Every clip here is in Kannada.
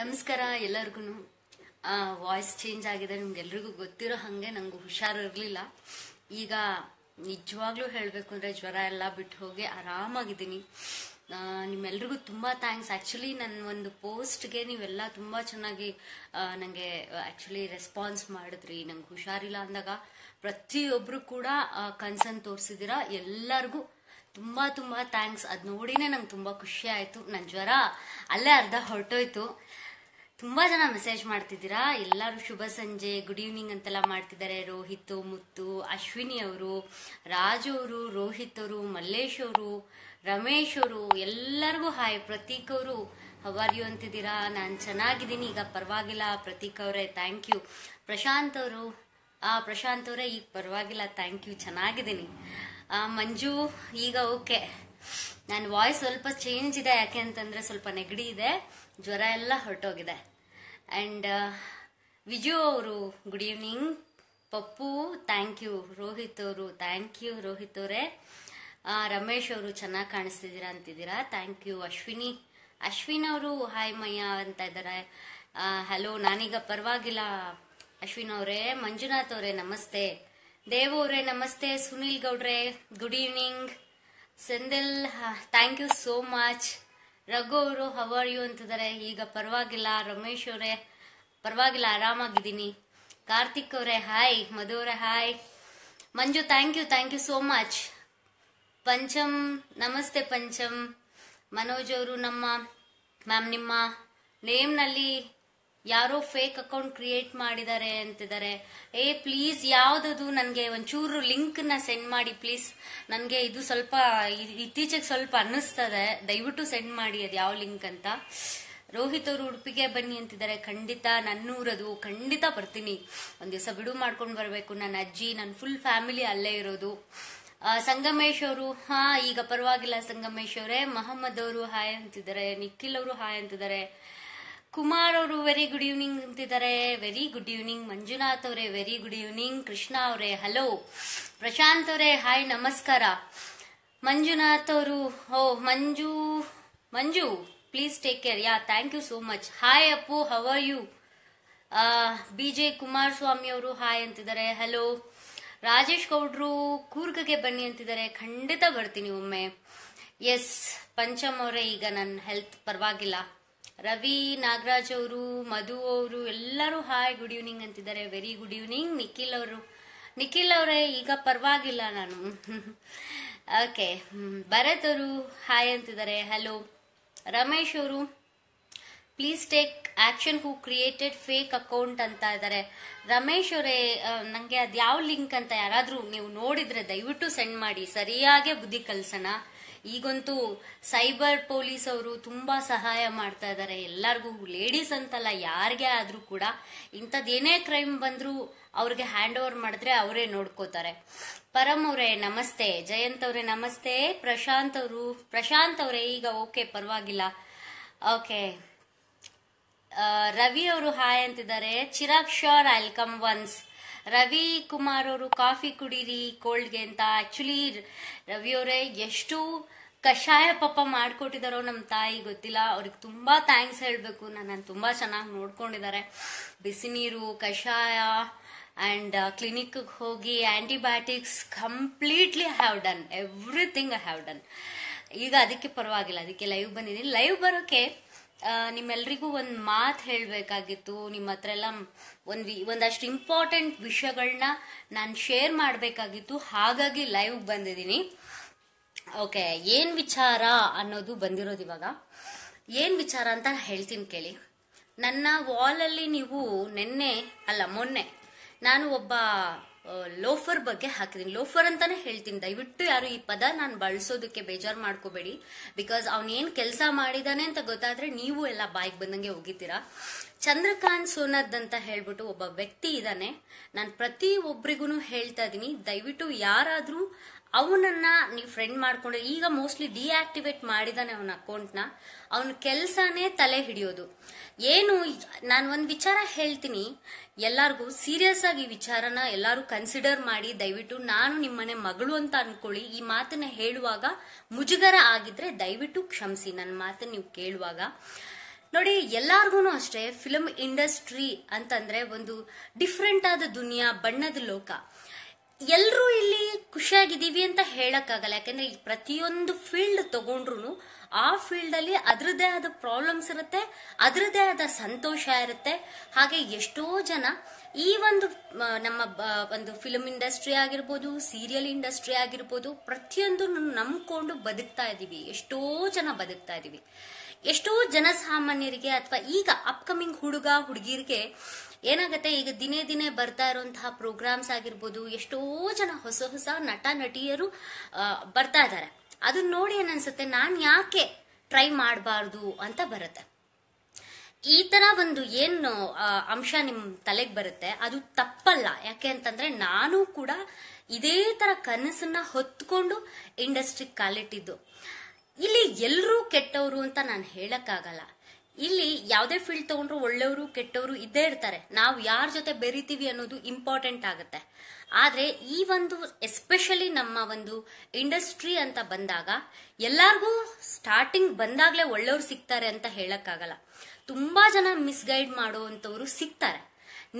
ನಮಸ್ಕಾರ ಎಲ್ಲರಿಗೂ ವಾಯ್ಸ್ ಚೇಂಜ್ ಆಗಿದೆ ನಿಮ್ಗೆಲ್ರಿಗೂ ಗೊತ್ತಿರೋ ಹಾಗೆ ನಂಗೆ ಇರಲಿಲ್ಲ ಈಗ ನಿಜವಾಗ್ಲೂ ಹೇಳಬೇಕು ಅಂದರೆ ಜ್ವರ ಎಲ್ಲ ಬಿಟ್ಟು ಹೋಗಿ ಆರಾಮಾಗಿದ್ದೀನಿ ನಿಮ್ಮೆಲ್ರಿಗೂ ತುಂಬ ಥ್ಯಾಂಕ್ಸ್ ಆ್ಯಕ್ಚುಲಿ ನನ್ನ ಒಂದು ಪೋಸ್ಟ್ಗೆ ನೀವೆಲ್ಲ ತುಂಬ ಚೆನ್ನಾಗಿ ನನಗೆ ಆ್ಯಕ್ಚುಲಿ ರೆಸ್ಪಾನ್ಸ್ ಮಾಡಿದ್ರಿ ನಂಗೆ ಹುಷಾರಿಲ್ಲ ಅಂದಾಗ ಪ್ರತಿಯೊಬ್ಬರು ಕೂಡ ಕನ್ಸರ್ನ್ ತೋರ್ಸಿದಿರ ಎಲ್ಲರಿಗೂ ತುಂಬ ತುಂಬ ಥ್ಯಾಂಕ್ಸ್ ಅದು ನೋಡಿನೇ ನಂಗೆ ತುಂಬ ಖುಷಿ ಆಯಿತು ನನ್ನ ಜ್ವರ ಅಲ್ಲೇ ಅರ್ಧ ಹೊರಟೋಯ್ತು ತುಂಬಾ ಜನ ಮೆಸೇಜ್ ಮಾಡ್ತಿದ್ದೀರಾ ಎಲ್ಲರೂ ಶುಭ ಸಂಜೆ ಗುಡ್ ಈವ್ನಿಂಗ್ ಅಂತೆಲ್ಲ ಮಾಡ್ತಿದ್ದಾರೆ ರೋಹಿತ್ ಮುತ್ತು ಅಶ್ವಿನಿ ಅವರು ರಾಜು ಅವರು ರೋಹಿತ್ ಅವರು ಮಲ್ಲೇಶ್ ಅವರು ರಮೇಶ್ ಅವರು ಎಲ್ಲರಿಗೂ ಹಾಯ್ ಪ್ರತೀಕ್ ಅವರು ಹವಾರ್ಯು ಅಂತಿದ್ದೀರಾ ನಾನು ಚೆನ್ನಾಗಿದ್ದೀನಿ ಈಗ ಪರವಾಗಿಲ್ಲ ಪ್ರತೀಕ್ ಅವರೇ ಥ್ಯಾಂಕ್ ಯು ಪ್ರಶಾಂತ್ ಅವರು ಆ ಪ್ರಶಾಂತ್ ಅವರೇ ಈಗ ಪರವಾಗಿಲ್ಲ ಥ್ಯಾಂಕ್ ಯು ಚೆನ್ನಾಗಿದ್ದೀನಿ ಮಂಜು ಈಗ ಓಕೆ ನನ್ನ ವಾಯ್ಸ್ ಸ್ವಲ್ಪ ಚೇಂಜ್ ಇದೆ ಯಾಕೆ ಅಂತಂದ್ರೆ ಸ್ವಲ್ಪ ನೆಗಡಿ ಇದೆ ಜ್ವರ ಎಲ್ಲ ಹೊರಟೋಗಿದೆ ಆ್ಯಂಡ್ ವಿಜು uh, ಅವರು good evening Pappu thank you Rohit ಅವರು ಥ್ಯಾಂಕ್ ಯು ರೋಹಿತ್ ಅವರೇ ರಮೇಶ್ ಅವರು ಚೆನ್ನಾಗಿ ಕಾಣಿಸ್ತಿದ್ದೀರಾ ಅಂತಿದ್ದೀರಾ ಥ್ಯಾಂಕ್ ಯು ಅಶ್ವಿನಿ ಅಶ್ವಿನ್ ಅವರು ಹಾಯ್ ಮಯ್ಯ ಅಂತ ಇದ್ದಾರೆ ಹಲೋ ನಾನೀಗ ಪರವಾಗಿಲ್ಲ ಅಶ್ವಿನ್ ಅವರೇ ಮಂಜುನಾಥ್ ಅವರೇ ನಮಸ್ತೆ ದೇವ್ ಅವರೇ ನಮಸ್ತೆ ಸುನೀಲ್ ಗೌಡ್ರೆ good evening Senthil thank you so much Raghu ಅವರು ಹವ್ ಆರ್ ಯು ಅಂತಿದ್ದಾರೆ ಈಗ ಪರವಾಗಿಲ್ಲ ರಮೇಶ್ ಅವರೇ ಪರವಾಗಿಲ್ಲ ಆರಾಮಾಗಿದ್ದೀನಿ ಕಾರ್ತಿಕ್ ಅವರೇ ಹಾಯ್ ಮಧು ಅವರೇ hi Manju thank you thank you so much Pancham ನಮಸ್ತೆ ಪಂಚಮ್ ಮನೋಜ್ ಅವರು ನಮ್ಮ ಮ್ಯಾಮ್ ನಿಮ್ಮ ನೇಮ್ನಲ್ಲಿ ಯಾರೋ ಫೇಕ್ ಅಕೌಂಟ್ ಕ್ರಿಯೇಟ್ ಮಾಡಿದ್ದಾರೆ ಅಂತಿದ್ದಾರೆ ಏ ಪ್ಲೀಸ್ ಯಾವ್ದದು ನನಗೆ ಒಂಚೂರು ನ ಸೆಂಡ್ ಮಾಡಿ ಪ್ಲೀಸ್ ನನಗೆ ಇದು ಸ್ವಲ್ಪ ಇತ್ತೀಚೆಗೆ ಸ್ವಲ್ಪ ಅನ್ನಿಸ್ತದೆ ದಯವಿಟ್ಟು ಸೆಂಡ್ ಮಾಡಿ ಅದು ಯಾವ ಲಿಂಕ್ ಅಂತ ರೋಹಿತ್ ಅವರು ಉಡುಪಿಗೆ ಬನ್ನಿ ಅಂತಿದ್ದಾರೆ ಖಂಡಿತ ನನ್ನೂರದು ಖಂಡಿತ ಬರ್ತೀನಿ ಒಂದ್ ದಿವಸ ಬಿಡು ಮಾಡ್ಕೊಂಡು ಬರಬೇಕು ನನ್ನ ಅಜ್ಜಿ ನನ್ನ ಫುಲ್ ಫ್ಯಾಮಿಲಿ ಅಲ್ಲೇ ಇರೋದು ಸಂಗಮೇಶ್ ಅವರು ಹಾ ಈಗ ಪರವಾಗಿಲ್ಲ ಸಂಗಮೇಶ್ ಅವರೇ ಮಹಮ್ಮದ್ ಅವರು ಹಾಯ್ ಅಂತಿದ್ದಾರೆ ನಿಖಿಲ್ ಅವರು ಹಾಯ್ ಅಂತಿದ್ದಾರೆ ಕುಮಾರ್ ಅವರು ವೆರಿ ಗುಡ್ ಈವ್ನಿಂಗ್ ಅಂತಿದ್ದಾರೆ ವೆರಿ ಗುಡ್ ಈವ್ನಿಂಗ್ ಮಂಜುನಾಥ್ ಅವರೇ ವೆರಿ ಗುಡ್ ಈವ್ನಿಂಗ್ ಕೃಷ್ಣ ಅವರೇ ಹಲೋ ಪ್ರಶಾಂತ್ ಅವರೇ ಹಾಯ್ ನಮಸ್ಕಾರ ಮಂಜುನಾಥ್ ಅವರು ಓ Manju Manju please take care ಯಾ thank you so much hi Appu how are you B J Swamy ಅವರು ಹಾಯ್ ಅಂತಿದ್ದಾರೆ ಹಲೋ ರಾಜೇಶ್ ಗೌಡ್ರು ಕೂರ್ಗಗೆ ಬನ್ನಿ ಅಂತಿದ್ದಾರೆ ಖಂಡಿತ ಬರ್ತೀನಿ ಒಮ್ಮೆ ಎಸ್ ಪಂಚಮ್ ಅವರೇ ಈಗ ನನ್ನ ಹೆಲ್ತ್ ಪರವಾಗಿಲ್ಲ ರವಿ ನಾಗರಾಜ್ ಅವರು ಮಧು ಅವರು ಎಲ್ಲರೂ ಹಾಯ್ ಗುಡ್ ಈವ್ನಿಂಗ್ ಅಂತಿದ್ದಾರೆ ವೆರಿ ಗುಡ್ ಈವ್ನಿಂಗ್ ನಿಖಿಲ್ ಅವರು ನಿಖಿಲ್ ಅವರೇ ಈಗ ಪರವಾಗಿಲ್ಲ ನಾನು ಓಕೆ ಭರತ್ ಅವರು ಹಾಯ್ ಅಂತಿದ್ದಾರೆ ಹಲೋ ರಮೇಶ್ ಅವರು please take action who created fake account ಅಂತ ಇದ್ದಾರೆ ರಮೇಶ್ ಅವರೇ ನನಗೆ ಅದು ಯಾವ ಲಿಂಕ್ ಅಂತ ಯಾರಾದರೂ ನೀವು ನೋಡಿದರೆ ದಯವಿಟ್ಟು ಸೆಂಡ್ ಮಾಡಿ ಸರಿಯಾಗೇ ಬುದ್ಧಿ ಕಲ್ಸೋಣ ಈಗಂತೂ ಸೈಬರ್ ಪೊಲೀಸ್ ಅವರು ತುಂಬಾ ಸಹಾಯ ಮಾಡ್ತಾ ಇದ್ದಾರೆ ಎಲ್ಲರಿಗೂ ಲೇಡೀಸ್ ಅಂತಲ್ಲ ಯಾರಿಗೆ ಆದ್ರೂ ಕೂಡ ಇಂಥದ್ದೇನೇ ಕ್ರೈಮ್ ಬಂದರೂ ಅವ್ರಿಗೆ ಹ್ಯಾಂಡ್ ಓವರ್ ಮಾಡಿದ್ರೆ ಅವರೇ ನೋಡ್ಕೋತಾರೆ ಪರಮ್ ಅವರೇ ನಮಸ್ತೆ ಜಯಂತ್ ಅವರೇ ನಮಸ್ತೆ ಪ್ರಶಾಂತ್ ಅವರು ಪ್ರಶಾಂತ್ ಅವರೇ ಈಗ ಓಕೆ ಪರವಾಗಿಲ್ಲ ಓಕೆ ರವಿ ಅವರು ಹಾಯ್ ಅಂತಿದ್ದಾರೆ Chirag sure I'll come once Ravi Kumar ಅವರು ಕಾಫಿ ಕುಡೀರಿ ಕೋಲ್ಡ್ಗೆ ಅಂತ ಆ್ಯಕ್ಚುಲಿ ರವಿಯವರೇ ಎಷ್ಟು ಕಷಾಯ ಪಪ್ಪ ಮಾಡ್ಕೊಟ್ಟಿದಾರೋ ನಮ್ಮ ತಾಯಿ ಗೊತ್ತಿಲ್ಲ ಅವ್ರಿಗೆ ತುಂಬ ಥ್ಯಾಂಕ್ಸ್ ಹೇಳಬೇಕು ನನ್ನನ್ನು ತುಂಬ ಚೆನ್ನಾಗಿ ನೋಡ್ಕೊಂಡಿದ್ದಾರೆ ಬಿಸಿ ನೀರು ಕಷಾಯ ಆ್ಯಂಡ್ uh, ಕ್ಲಿನಿಕ್ಗೆ ಹೋಗಿ antibiotics completely have done everything I have done ಈಗ ಅದಕ್ಕೆ ಪರವಾಗಿಲ್ಲ ಅದಕ್ಕೆ ಲೈವ್ ಬಂದಿದ್ದೀನಿ ಲೈವ್ ಬರೋಕ್ಕೆ ನಿಮ್ಮೆಲ್ರಿಗೂ ಒಂದು ಮಾತು ಹೇಳಬೇಕಾಗಿತ್ತು ನಿಮ್ಮ ಹತ್ರ ಎಲ್ಲ ಒಂದು ಒಂದಷ್ಟು ಇಂಪಾರ್ಟೆಂಟ್ ವಿಷಯಗಳನ್ನ ನಾನು ಶೇರ್ ಮಾಡಬೇಕಾಗಿತ್ತು ಹಾಗಾಗಿ ಲೈವ್ ಬಂದಿದ್ದೀನಿ ಓಕೆ ಏನು ವಿಚಾರ ಅನ್ನೋದು ಬಂದಿರೋದು ಇವಾಗ ಏನು ವಿಚಾರ ಅಂತ ಹೇಳ್ತೀನಿ ಕೇಳಿ ನನ್ನ ವಾಲಲ್ಲಿ ನೀವು ನಿನ್ನೆ ಅಲ್ಲ ಮೊನ್ನೆ ನಾನು ಒಬ್ಬ ಲೋಫರ್ ಬಗ್ಗೆ ಹಾಕಿದೀನಿ ಲೋಫರ್ ಅಂತಾನೆ ಹೇಳ್ತೀನಿ ದಯವಿಟ್ಟು ಯಾರು ಈ ಪದ ನಾನು ಬಳಸೋದಕ್ಕೆ ಬೇಜಾರು ಮಾಡ್ಕೋಬೇಡಿ ಬಿಕಾಸ್ ಏನ್ ಕೆಲಸ ಮಾಡಿದಾನೆ ಅಂತ ಗೊತ್ತಾದ್ರೆ ನೀವು ಎಲ್ಲ ಬಾಯಿಗೆ ಬಂದಂಗೆ ಹೋಗಿದ್ದೀರಾ ಚಂದ್ರಕಾಂತ್ ಸೋನದ್ ಅಂತ ಹೇಳ್ಬಿಟ್ಟು ಒಬ್ಬ ವ್ಯಕ್ತಿ ಇದ್ದಾನೆ ನಾನು ಪ್ರತಿ ಒಬ್ರಿಗೂ ಹೇಳ್ತಾ ಇದ್ದೀನಿ ದಯವಿಟ್ಟು ಯಾರಾದರೂ ಅವನನ್ನ ನೀವು ಫ್ರೆಂಡ್ ಮಾಡ್ಕೊಂಡು ಈಗ ಮೋಸ್ಟ್ಲಿ ಡಿಆಕ್ಟಿವೇಟ್ ಮಾಡಿದಾನೆ ಅವನ ಅಕೌಂಟ್ನ ಅವನ ಕೆಲಸನೇ ತಲೆ ಹಿಡಿಯೋದು ಏನು ನಾನು ಒಂದು ವಿಚಾರ ಹೇಳ್ತೀನಿ ಎಲ್ಲಾರ್ಗೂ ಸೀರಿಯಸ್ ಆಗಿ ಈ ವಿಚಾರನ ಎಲ್ಲರೂ ಕನ್ಸಿಡರ್ ಮಾಡಿ ದಯವಿಟ್ಟು ನಾನು ನಿಮ್ಮನೆ ಮಗಳು ಅಂತ ಅನ್ಕೊಳ್ಳಿ ಈ ಮಾತನ್ನ ಹೇಳುವಾಗ ಮುಜುಗರ ಆಗಿದ್ರೆ ದಯವಿಟ್ಟು ಕ್ಷಮಿಸಿ ನನ್ನ ಮಾತನ್ನ ನೀವು ಕೇಳುವಾಗ ನೋಡಿ ಎಲ್ಲಾರ್ಗು ಅಷ್ಟೇ ಫಿಲಮ್ ಇಂಡಸ್ಟ್ರಿ ಅಂತಂದ್ರೆ ಒಂದು ಡಿಫ್ರೆಂಟ್ ಆದ ದುನಿಯಾ ಬಣ್ಣದ ಲೋಕ ಎಲ್ಲರೂ ಇಲ್ಲಿ ಖುಷಿಯಾಗಿದ್ದೀವಿ ಅಂತ ಹೇಳಕ್ಕಾಗಲ್ಲ ಯಾಕಂದ್ರೆ ಈ ಪ್ರತಿಯೊಂದು ಫೀಲ್ಡ್ ತಗೊಂಡ್ರು ಆ ಫೀಲ್ಡ್ ಅಲ್ಲಿ ಅದರದೇ ಆದ ಪ್ರಾಬ್ಲಮ್ಸ್ ಇರುತ್ತೆ ಅದರದೇ ಆದ ಸಂತೋಷ ಇರುತ್ತೆ ಹಾಗೆ ಎಷ್ಟೋ ಜನ ಈ ಒಂದು ನಮ್ಮ ಒಂದು ಫಿಲ್ಮ್ ಇಂಡಸ್ಟ್ರಿ ಆಗಿರ್ಬೋದು ಸೀರಿಯಲ್ ಇಂಡಸ್ಟ್ರಿ ಆಗಿರ್ಬೋದು ಪ್ರತಿಯೊಂದು ನಂಬಿಕೊಂಡು ಬದುಕ್ತಾ ಇದ್ದೀವಿ ಎಷ್ಟೋ ಜನ ಬದುಕ್ತಾ ಇದ್ದೀವಿ ಎಷ್ಟೋ ಜನಸಾಮಾನ್ಯರಿಗೆ ಅಥವಾ ಈಗ ಅಪ್ಕಮಿಂಗ್ ಹುಡುಗ ಹುಡುಗಿರಿಗೆ ಏನಾಗುತ್ತೆ ಈಗ ದಿನೇ ದಿನೇ ಬರ್ತಾ ಇರುವಂತಹ ಪ್ರೋಗ್ರಾಮ್ಸ್ ಆಗಿರ್ಬೋದು ಎಷ್ಟೋ ಜನ ಹೊಸ ಹೊಸ ನಟ ನಟಿಯರು ಬರ್ತಾ ಇದ್ದಾರೆ ಅದನ್ನ ನೋಡಿ ಏನನ್ಸುತ್ತೆ ನಾನು ಯಾಕೆ ಟ್ರೈ ಮಾಡಬಾರ್ದು ಅಂತ ಬರುತ್ತೆ ಈ ತರ ಒಂದು ಏನು ಅಂಶ ನಿಮ್ ತಲೆಗೆ ಬರುತ್ತೆ ಅದು ತಪ್ಪಲ್ಲ ಯಾಕೆ ಅಂತಂದ್ರೆ ನಾನು ಕೂಡ ಇದೇ ತರ ಕನಸನ್ನ ಹೊತ್ಕೊಂಡು ಇಂಡಸ್ಟ್ರಿ ಕಾಲಿಟ್ಟಿದ್ದು ಇಲ್ಲಿ ಎಲ್ಲರೂ ಕೆಟ್ಟವರು ಅಂತ ನಾನು ಹೇಳಕ್ಕಾಗಲ್ಲ ಇಲ್ಲಿ ಯಾವುದೇ ಫೀಲ್ಡ್ ತಗೊಂಡ್ರು ಒಳ್ಳೆಯವರು ಕೆಟ್ಟವರು ಇದ್ದೇ ಇರ್ತಾರೆ ನಾವು ಯಾರ ಜೊತೆ ಬೆರಿತೀವಿ ಅನ್ನೋದು ಇಂಪಾರ್ಟೆಂಟ್ ಆಗುತ್ತೆ ಆದರೆ ಈ ಒಂದು ಎಸ್ಪೆಷಲಿ ನಮ್ಮ ಒಂದು ಇಂಡಸ್ಟ್ರಿ ಅಂತ ಬಂದಾಗ ಎಲ್ಲಾರ್ಗೂ ಸ್ಟಾರ್ಟಿಂಗ್ ಬಂದಾಗಲೇ ಒಳ್ಳೆಯವ್ರು ಸಿಗ್ತಾರೆ ಅಂತ ಆಗಲ್ಲ ತುಂಬಾ ಜನ ಮಿಸ್ಗೈಡ್ ಮಾಡುವಂಥವರು ಸಿಗ್ತಾರೆ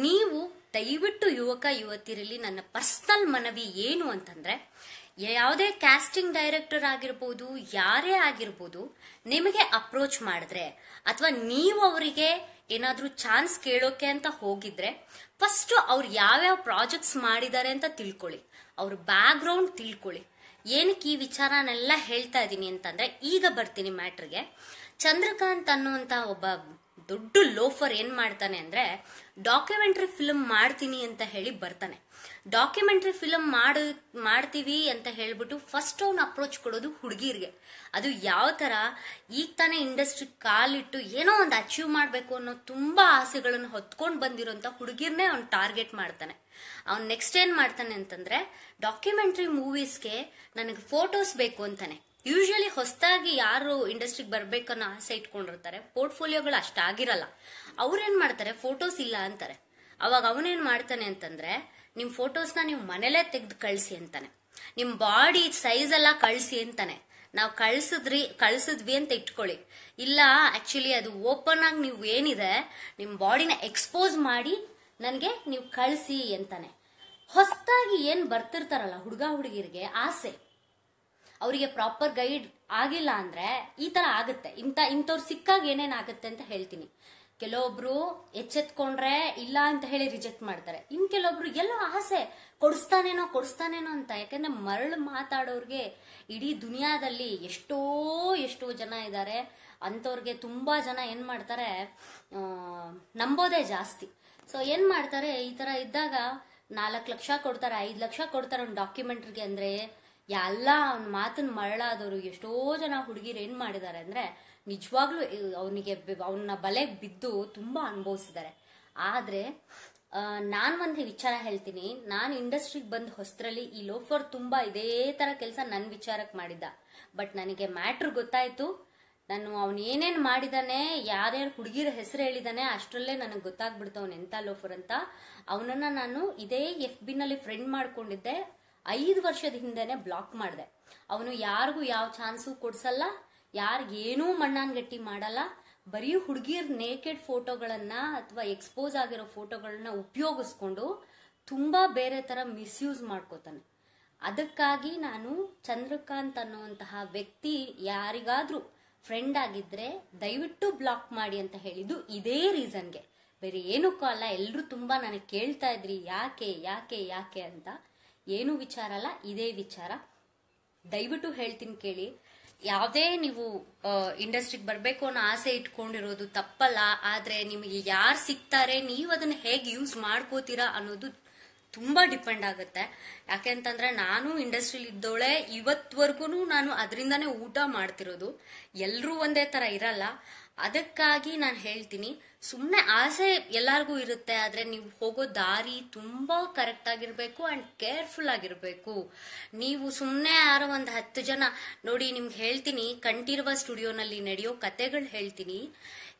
ನೀವು ದಯವಿಟ್ಟು ಯುವಕ ಯುವತಿಯರಲ್ಲಿ ನನ್ನ ಪರ್ಸನಲ್ ಮನವಿ ಏನು ಅಂತಂದ್ರೆ ಯಾವುದೇ ಕ್ಯಾಸ್ಟಿಂಗ್ ಡೈರೆಕ್ಟರ್ ಆಗಿರ್ಬೋದು ಯಾರೇ ಆಗಿರ್ಬೋದು ನಿಮಗೆ ಅಪ್ರೋಚ್ ಮಾಡಿದ್ರೆ ಅಥವಾ ನೀವು ಅವರಿಗೆ ಏನಾದರೂ ಚಾನ್ಸ್ ಕೇಳೋಕೆ ಅಂತ ಹೋಗಿದ್ರೆ ಫಸ್ಟು ಅವ್ರು ಯಾವ್ಯಾವ ಪ್ರಾಜೆಕ್ಟ್ಸ್ ಮಾಡಿದ್ದಾರೆ ಅಂತ ತಿಳ್ಕೊಳ್ಳಿ ಅವ್ರ ಬ್ಯಾಕ್ ಗ್ರೌಂಡ್ ತಿಳ್ಕೊಳ್ಳಿ ಏನಕ್ಕೆ ಈ ವಿಚಾರನೆಲ್ಲ ಹೇಳ್ತಾ ಇದ್ದೀನಿ ಅಂತಂದ್ರೆ ಈಗ ಬರ್ತೀನಿ ಮ್ಯಾಟ್ರಿಗೆ ಚಂದ್ರಕಾಂತ್ ಅನ್ನುವಂಥ ಒಬ್ಬ ದೊಡ್ಡ ಲೋಫರ್ ಏನ್ ಮಾಡ್ತಾನೆ ಅಂದ್ರೆ ಡಾಕ್ಯುಮೆಂಟ್ರಿ ಫಿಲಮ್ ಮಾಡ್ತೀನಿ ಅಂತ ಹೇಳಿ ಬರ್ತಾನೆ ಡಾಕ್ಯುಮೆಂಟ್ರಿ ಫಿಲಮ್ ಮಾಡ ಮಾಡ್ತೀವಿ ಅಂತ ಹೇಳ್ಬಿಟ್ಟು ಫಸ್ಟ್ ಅವ್ನು ಅಪ್ರೋಚ್ ಕೊಡೋದು ಹುಡುಗಿರ್ಗೆ ಅದು ಯಾವ ತರ ಈಗ ತಾನೇ ಇಂಡಸ್ಟ್ರಿ ಕಾಲಿಟ್ಟು ಏನೋ ಒಂದು ಅಚೀವ್ ಮಾಡ್ಬೇಕು ಅನ್ನೋ ತುಂಬಾ ಆಸೆಗಳನ್ನು ಹೊತ್ಕೊಂಡು ಬಂದಿರೋಂತ ಹುಡುಗಿರ್ನೇ ಅವ್ನು ಟಾರ್ಗೆಟ್ ಮಾಡ್ತಾನೆ ಅವ್ನು ನೆಕ್ಸ್ಟ್ ಏನ್ ಮಾಡ್ತಾನೆ ಅಂತಂದ್ರೆ ಡಾಕ್ಯುಮೆಂಟ್ರಿ ಮೂವೀಸ್ಗೆ ನನಗೆ ಫೋಟೋಸ್ ಬೇಕು ಅಂತಾನೆ ಯೂಶಲಿ ಹೊಸದಾಗಿ ಯಾರು ಇಂಡಸ್ಟ್ರಿಗೆ ಬರ್ಬೇಕನ್ನೋ ಆಸೆ ಇಟ್ಕೊಂಡಿರ್ತಾರೆ ಪೋರ್ಟ್ಫೋಲಿಯೋಗಳು ಅಷ್ಟಾಗಿರಲ್ಲ ಅವ್ರೇನ್ ಮಾಡ್ತಾರೆ ಫೋಟೋಸ್ ಇಲ್ಲ ಅಂತಾರೆ ಅವಾಗ ಅವನೇನ್ ಮಾಡ್ತಾನೆ ಅಂತಂದ್ರೆ ನಿಮ್ ಫೋಟೋಸ್ನ ನೀವು ಮನೇಲೆ ತೆಗೆದು ಕಳಿಸಿ ಅಂತಾನೆ ನಿಮ್ ಬಾಡಿ ಸೈಜ್ ಎಲ್ಲ ಕಳಿಸಿ ಅಂತಾನೆ ನಾವು ಕಳ್ಸಿದ್ರಿ ಕಳ್ಸಿದ್ವಿ ಅಂತ ಇಟ್ಕೊಳ್ಳಿ ಇಲ್ಲ ಆಕ್ಚುಲಿ ಅದು ಓಪನ್ ಆಗಿ ನೀವು ಏನಿದೆ ನಿಮ್ ಬಾಡಿನ ಎಕ್ಸ್ಪೋಸ್ ಮಾಡಿ ನನಗೆ ನೀವು ಕಳಿಸಿ ಅಂತಾನೆ ಹೊಸದಾಗಿ ಏನ್ ಬರ್ತಿರ್ತಾರಲ್ಲ ಹುಡುಗ ಹುಡುಗಿರಿಗೆ ಆಸೆ ಅವರಿಗೆ ಪ್ರಾಪರ್ ಗೈಡ್ ಆಗಿಲ್ಲ ಅಂದ್ರೆ ಈ ತರ ಆಗುತ್ತೆ ಇಂಥ ಇಂಥವ್ರು ಸಿಕ್ಕಾಗ ಏನೇನಾಗುತ್ತೆ ಅಂತ ಹೇಳ್ತೀನಿ ಕೆಲವೊಬ್ರು ಎಚ್ಚೆತ್ಕೊಂಡ್ರೆ ಇಲ್ಲ ಅಂತ ಹೇಳಿ ರಿಜೆಕ್ಟ್ ಮಾಡ್ತಾರೆ ಇನ್ ಕೆಲವೊಬ್ರು ಎಲ್ಲೋ ಆಸೆ ಕೊಡಿಸ್ತಾನೇನೋ ಕೊಡಿಸ್ತಾನೇನೋ ಅಂತ ಯಾಕಂದ್ರೆ ಮರಳು ಮಾತಾಡೋರ್ಗೆ ಇಡೀ ದುನಿಯಾದಲ್ಲಿ ಎಷ್ಟೋ ಎಷ್ಟೋ ಜನ ಇದ್ದಾರೆ ಅಂಥವ್ರಿಗೆ ತುಂಬಾ ಜನ ಏನ್ ಮಾಡ್ತಾರೆ ನಂಬೋದೇ ಜಾಸ್ತಿ ಸೊ ಏನ್ ಮಾಡ್ತಾರೆ ಈ ತರ ಇದ್ದಾಗ ನಾಲ್ಕು ಲಕ್ಷ ಕೊಡ್ತಾರೆ ಐದು ಲಕ್ಷ ಕೊಡ್ತಾರೆ ಒಂದು ಡಾಕ್ಯುಮೆಂಟ್ರಿಗೆ ಅಂದ್ರೆ ಎಲ್ಲ ಅವನ ಮಾತನ್ನ ಮರಳಾದವರು ಎಷ್ಟೋ ಜನ ಹುಡುಗಿರು ಏನ್ ಮಾಡಿದ್ದಾರೆ ಅಂದ್ರೆ ನಿಜವಾಗ್ಲೂ ಅವನಿಗೆ ಅವನ ಬಲೆಗೆ ಬಿದ್ದು ತುಂಬಾ ಅನುಭವಿಸಿದ್ದಾರೆ ಆದ್ರೆ ನಾನು ಒಂದು ವಿಚಾರ ಹೇಳ್ತೀನಿ ನಾನು ಇಂಡಸ್ಟ್ರಿಗೆ ಬಂದ ಹೊಸರಲ್ಲಿ ಈ ಲೋಫರ್ ತುಂಬಾ ಇದೇ ತರ ಕೆಲಸ ನನ್ನ ವಿಚಾರಕ್ಕೆ ಮಾಡಿದ್ದ ಬಟ್ ನನಗೆ ಮ್ಯಾಟ್ರ್ ಗೊತ್ತಾಯಿತು ನಾನು ಅವನ್ ಏನೇನ್ ಮಾಡಿದಾನೆ ಯಾರ್ಯಾರು ಹುಡುಗಿರ ಹೆಸರು ಹೇಳಿದಾನೆ ಅಷ್ಟರಲ್ಲೇ ನನಗೆ ಗೊತ್ತಾಗ್ಬಿಡ್ತು ಅವ್ನು ಎಂಥ ಲೋಫರ್ ಅಂತ ಅವನನ್ನ ನಾನು ಇದೇ ಎಫ್ ನಲ್ಲಿ ಫ್ರೆಂಡ್ ಮಾಡ್ಕೊಂಡಿದ್ದೆ ಐದು ವರ್ಷದ ಹಿಂದೆನೆ ಬ್ಲಾಕ್ ಮಾಡಿದೆ ಅವನು ಯಾರಿಗೂ ಯಾವ ಚಾನ್ಸು ಕೊಡ್ಸಲ್ಲ ಯಾರಿಗೇನೂ ಮಣ್ಣಾನ್ ಗಟ್ಟಿ ಮಾಡಲ್ಲ ಬರೀ ಹುಡುಗಿಯರ್ ನೇಕೆಡ್ ಫೋಟೋಗಳನ್ನ ಅಥವಾ ಎಕ್ಸ್ಪೋಸ್ ಆಗಿರೋ ಫೋಟೋಗಳನ್ನ ಉಪಯೋಗಿಸ್ಕೊಂಡು ತುಂಬಾ ಬೇರೆ ತರ ಮಿಸ್ಯೂಸ್ ಮಾಡ್ಕೋತಾನೆ ಅದಕ್ಕಾಗಿ ನಾನು ಚಂದ್ರಕಾಂತ್ ಅನ್ನುವಂತಹ ವ್ಯಕ್ತಿ ಯಾರಿಗಾದ್ರೂ ಫ್ರೆಂಡ್ ಆಗಿದ್ರೆ ದಯವಿಟ್ಟು ಬ್ಲಾಕ್ ಮಾಡಿ ಅಂತ ಹೇಳಿದ್ದು ಇದೇ ರೀಸನ್ಗೆ ಬೇರೆ ಏನಕ್ಕೂ ಅಲ್ಲ ಎಲ್ಲರೂ ತುಂಬಾ ನನಗೆ ಕೇಳ್ತಾ ಇದ್ರಿ ಯಾಕೆ ಯಾಕೆ ಯಾಕೆ ಅಂತ ಏನು ವಿಚಾರ ಅಲ್ಲ ಇದೇ ವಿಚಾರ ದಯವಿಟ್ಟು ಹೇಳ್ತೀನಿ ಕೇಳಿ ಯಾವುದೇ ನೀವು ಇಂಡಸ್ಟ್ರಿಗೆ ಬರಬೇಕು ಅನ್ನೋ ಆಸೆ ಇಟ್ಕೊಂಡಿರೋದು ತಪ್ಪಲ್ಲ ಆದರೆ ನಿಮಗೆ ಯಾರು ಸಿಗ್ತಾರೆ ನೀವು ಅದನ್ನು ಹೇಗೆ ಯೂಸ್ ಮಾಡ್ಕೋತೀರಾ ಅನ್ನೋದು ತುಂಬ ಡಿಪೆಂಡ್ ಆಗುತ್ತೆ ಯಾಕೆಂತಂದ್ರೆ ನಾನು ಇಂಡಸ್ಟ್ರಿಲಿ ಇದ್ದೋಳೆ ಇವತ್ವರೆಗೂ ನಾನು ಅದರಿಂದನೇ ಊಟ ಮಾಡ್ತಿರೋದು ಎಲ್ಲರೂ ಒಂದೇ ಥರ ಇರಲ್ಲ ಅದಕ್ಕಾಗಿ ನಾನು ಹೇಳ್ತೀನಿ ಸುಮ್ಮನೆ ಆಸೆ ಎಲ್ಲರಿಗೂ ಇರುತ್ತೆ ಆದರೆ ನೀವು ಹೋಗೋ ದಾರಿ ತುಂಬ ಕರೆಕ್ಟ್ ಆಗಿರಬೇಕು ಆ್ಯಂಡ್ ಕೇರ್ಫುಲ್ ಆಗಿರಬೇಕು ನೀವು ಸುಮ್ಮನೆ ಯಾರೋ ಒಂದು ಹತ್ತು ಜನ ನೋಡಿ ನಿಮ್ಗೆ ಹೇಳ್ತೀನಿ ಕಂಠೀರವ ಸ್ಟುಡಿಯೋನಲ್ಲಿ ನಡೆಯೋ ಕತೆಗಳು ಹೇಳ್ತೀನಿ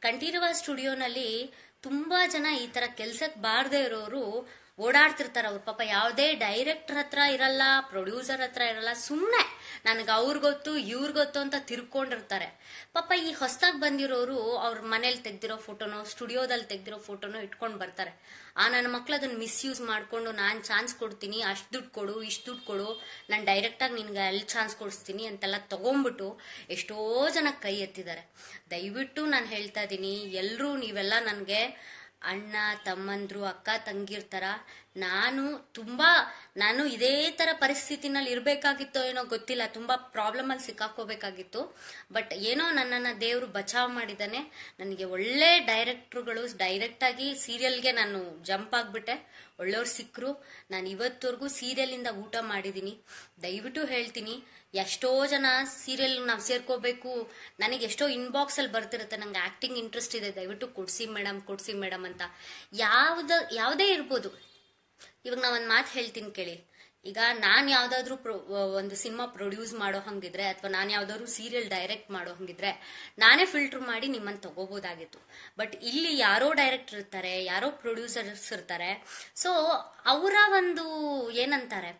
ಕಂಠೀರವ ಸ್ಟುಡಿಯೋನಲ್ಲಿ ತುಂಬ ಜನ ಈ ಥರ ಕೆಲ್ಸಕ್ಕೆ ಬಾರದೇ ಇರೋರು ಓಡಾಡ್ತಿರ್ತಾರೆ ಅವ್ರು ಪಾಪ ಯಾವುದೇ ಡೈರೆಕ್ಟರ್ ಹತ್ರ ಇರಲ್ಲ ಪ್ರೊಡ್ಯೂಸರ್ ಹತ್ರ ಇರಲ್ಲ ಸುಮ್ಮನೆ ನನಗೆ ಇವ್ರಿಗೆ ಗೊತ್ತು ಅಂತ ತಿರ್ಕೊಂಡಿರ್ತಾರೆ ಪಾಪ ಈ ಹೊಸದಾಗಿ ಬಂದಿರೋರು ಅವ್ರ ಮನೇಲಿ ತೆಗ್ದಿರೋ ಫೋಟೋನೋ ಸ್ಟುಡಿಯೋದಲ್ಲಿ ತೆಗ್ದಿರೋ ಫೋಟೋನೋ ಇಟ್ಕೊಂಡು ಬರ್ತಾರೆ ಆ ನನ್ನ ಮಕ್ಳು ಅದನ್ನ ಮಿಸ್ಯೂಸ್ ಮಾಡಿಕೊಂಡು ನಾನು ಚಾನ್ಸ್ ಕೊಡ್ತೀನಿ ಅಷ್ಟು ದುಡ್ಡು ಕೊಡು ಇಷ್ಟು ದುಡ್ಡು ಕೊಡು ನಾನು ಡೈರೆಕ್ಟಾಗಿ ನಿನ್ಗೆ ಅಲ್ಲಿ ಚಾನ್ಸ್ ಕೊಡಿಸ್ತೀನಿ ಅಂತೆಲ್ಲ ತಗೊಂಡ್ಬಿಟ್ಟು ಎಷ್ಟೋ ಜನ ಕೈ ಎತ್ತಿದ್ದಾರೆ ದಯವಿಟ್ಟು ನಾನು ಹೇಳ್ತಾ ಇದ್ದೀನಿ ಎಲ್ಲರೂ ನೀವೆಲ್ಲ ನನಗೆ ಅಣ್ಣ ತಮ್ಮಂದ್ರು ಅಕ್ಕ ತಂಗಿರ್ತಾರ ನಾನು ತುಂಬಾ ನಾನು ಇದೇ ತರ ಪರಿಸ್ಥಿತಿನಲ್ಲಿ ಇರ್ಬೇಕಾಗಿತ್ತು ಏನೋ ಗೊತ್ತಿಲ್ಲ ತುಂಬಾ ಪ್ರಾಬ್ಲಮ್ ಅಲ್ಲಿ ಸಿಕ್ಕಾಕೋಬೇಕಾಗಿತ್ತು ಬಟ್ ಏನೋ ನನ್ನನ್ನ ದೇವರು ಬಚಾವ್ ಮಾಡಿದ್ದಾನೆ ನನಗೆ ಒಳ್ಳೆ ಡೈರೆಕ್ಟ್ರುಗಳು ಆಗಿ ಸೀರಿಯಲ್ಗೆ ನಾನು ಜಂಪ್ ಆಗ್ಬಿಟ್ಟೆ ಒಳ್ಳೆಯವ್ರು ಸಿಕ್ಕರು ನಾನು ಇವತ್ತವರೆಗೂ ಇಂದ ಊಟ ಮಾಡಿದೀನಿ ದಯವಿಟ್ಟು ಹೇಳ್ತೀನಿ ಎಷ್ಟೋ ಜನ ಸೀರಿಯಲ್ ನಾವು ಸೇರ್ಕೋಬೇಕು ನನಗೆ ಎಷ್ಟೋ ಇನ್ಬಾಕ್ಸ್ ಅಲ್ಲಿ ಬರ್ತಿರುತ್ತೆ ನಂಗೆ ಆಕ್ಟಿಂಗ್ ಇಂಟ್ರೆಸ್ಟ್ ಇದೆ ದಯವಿಟ್ಟು ಕೊಡ್ಸಿ ಮೇಡಮ್ ಕೊಡ್ಸಿ ಮೇಡಮ್ ಅಂತ ಯಾವ್ದ ಯಾವುದೇ ಇರ್ಬೋದು ಇವಾಗ ನಾನು ಒಂದು ಮಾತು ಹೇಳ್ತೀನಿ ಕೇಳಿ ಈಗ ನಾನು ಯಾವ್ದಾದ್ರು ಒಂದು ಸಿನಿಮಾ ಪ್ರೊಡ್ಯೂಸ್ ಮಾಡೋ ಹಂಗಿದ್ರೆ ಅಥವಾ ನಾನು ಯಾವ್ದಾದ್ರು ಸೀರಿಯಲ್ ಡೈರೆಕ್ಟ್ ಮಾಡೋ ಹಂಗಿದ್ರೆ ನಾನೇ ಫಿಲ್ಟರ್ ಮಾಡಿ ನಿಮ್ಮನ್ನು ತಗೋಬೋದಾಗಿತ್ತು ಬಟ್ ಇಲ್ಲಿ ಯಾರೋ ಡೈರೆಕ್ಟರ್ ಇರ್ತಾರೆ ಯಾರೋ ಪ್ರೊಡ್ಯೂಸರ್ಸ್ ಇರ್ತಾರೆ ಸೊ ಅವರ ಒಂದು ಏನಂತಾರೆ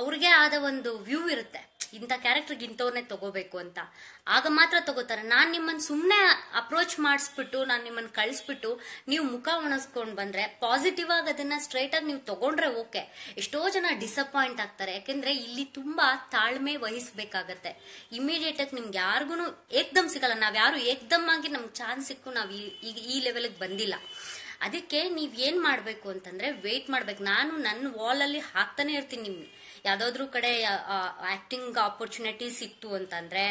ಅವ್ರಿಗೆ ಆದ ಒಂದು ವ್ಯೂ ಇರುತ್ತೆ ಇಂಥ ಕ್ಯಾರೆಕ್ಟರ್ಗೆ ಇಂಥವ್ರನ್ನೇ ತಗೋಬೇಕು ಅಂತ ಆಗ ಮಾತ್ರ ತಗೋತಾರೆ ನಾನು ನಿಮ್ಮನ್ನು ಸುಮ್ಮನೆ ಅಪ್ರೋಚ್ ಮಾಡಿಸ್ಬಿಟ್ಟು ನಾನು ನಿಮ್ಮನ್ನು ಕಳಿಸ್ಬಿಟ್ಟು ನೀವು ಮುಖ ಒಣಸ್ಕೊಂಡು ಬಂದರೆ ಪಾಸಿಟಿವ್ ಆಗಿ ಅದನ್ನು ಸ್ಟ್ರೈಟಾಗಿ ನೀವು ತಗೊಂಡ್ರೆ ಓಕೆ ಎಷ್ಟೋ ಜನ ಡಿಸಪಾಯಿಂಟ್ ಆಗ್ತಾರೆ ಯಾಕೆಂದರೆ ಇಲ್ಲಿ ತುಂಬ ತಾಳ್ಮೆ ವಹಿಸಬೇಕಾಗತ್ತೆ ಇಮಿಡಿಯೇಟಾಗಿ ನಿಮ್ಗೆ ಯಾರಿಗೂ ಏಕ್ದಮ್ ಸಿಗಲ್ಲ ನಾವು ಯಾರು ಏಕ್ದಮ್ ಆಗಿ ನಮ್ಗೆ ಚಾನ್ಸ್ ಸಿಕ್ಕು ನಾವು ಈ ಈ ಲೆವೆಲ್ಗೆ ಬಂದಿಲ್ಲ ಅದಕ್ಕೆ ನೀವು ಏನು ಮಾಡಬೇಕು ಅಂತಂದರೆ ವೇಟ್ ಮಾಡಬೇಕು ನಾನು ನನ್ನ ವಾಲಲ್ಲಿ ಹಾಕ್ತಾನೆ ಇರ್ತೀನಿ ನಿಮ್ಗೆ ಯಾವುದಾದ್ರೂ ಕಡೆ ಆ್ಯಕ್ಟಿಂಗ್ ಆಪರ್ಚುನಿಟೀಸ್ ಇತ್ತು ಅಂತಂದರೆ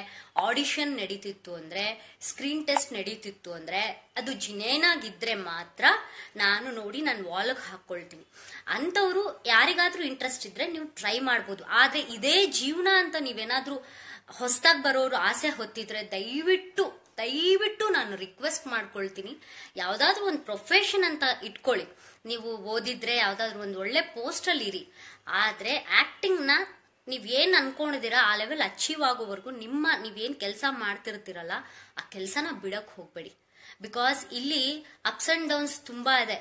ಆಡಿಷನ್ ನಡೀತಿತ್ತು ಅಂದರೆ ಸ್ಕ್ರೀನ್ ಟೆಸ್ಟ್ ನಡೀತಿತ್ತು ಅಂದರೆ ಅದು ಜಿನೇನಾಗಿದ್ದರೆ ಮಾತ್ರ ನಾನು ನೋಡಿ ನನ್ನ ವಾಲಿಗೆ ಹಾಕ್ಕೊಳ್ತೀನಿ ಅಂಥವರು ಯಾರಿಗಾದರೂ ಇಂಟ್ರೆಸ್ಟ್ ಇದ್ದರೆ ನೀವು ಟ್ರೈ ಮಾಡ್ಬೋದು ಆದರೆ ಇದೇ ಜೀವನ ಅಂತ ನೀವೇನಾದರೂ ಹೊಸದಾಗಿ ಬರೋರು ಆಸೆ ಹೊತ್ತಿದ್ರೆ ದಯವಿಟ್ಟು ದಯವಿಟ್ಟು ನಾನು ರಿಕ್ವೆಸ್ಟ್ ಮಾಡ್ಕೊಳ್ತೀನಿ ಯಾವುದಾದ್ರೂ ಒಂದು ಪ್ರೊಫೆಷನ್ ಅಂತ ಇಟ್ಕೊಳ್ಳಿ ನೀವು ಓದಿದ್ರೆ ಯಾವುದಾದ್ರೂ ಒಂದು ಒಳ್ಳೆ ಪೋಸ್ಟಲ್ಲಿ ಇರಿ ಆದರೆ ಆ್ಯಕ್ಟಿಂಗ್ನ ಏನು ಅನ್ಕೊಂಡಿದ್ದೀರಾ ಆ ಲೆವೆಲ್ ಅಚೀವ್ ಆಗೋವರೆಗೂ ನಿಮ್ಮ ನೀವೇನು ಕೆಲಸ ಮಾಡ್ತಿರ್ತೀರಲ್ಲ ಆ ಕೆಲಸನ ಬಿಡಕ್ಕೆ ಹೋಗಬೇಡಿ ಬಿಕಾಸ್ ಇಲ್ಲಿ ಅಪ್ಸ್ ಅಂಡ್ ಡೌನ್ಸ್ ತುಂಬ ಇದೆ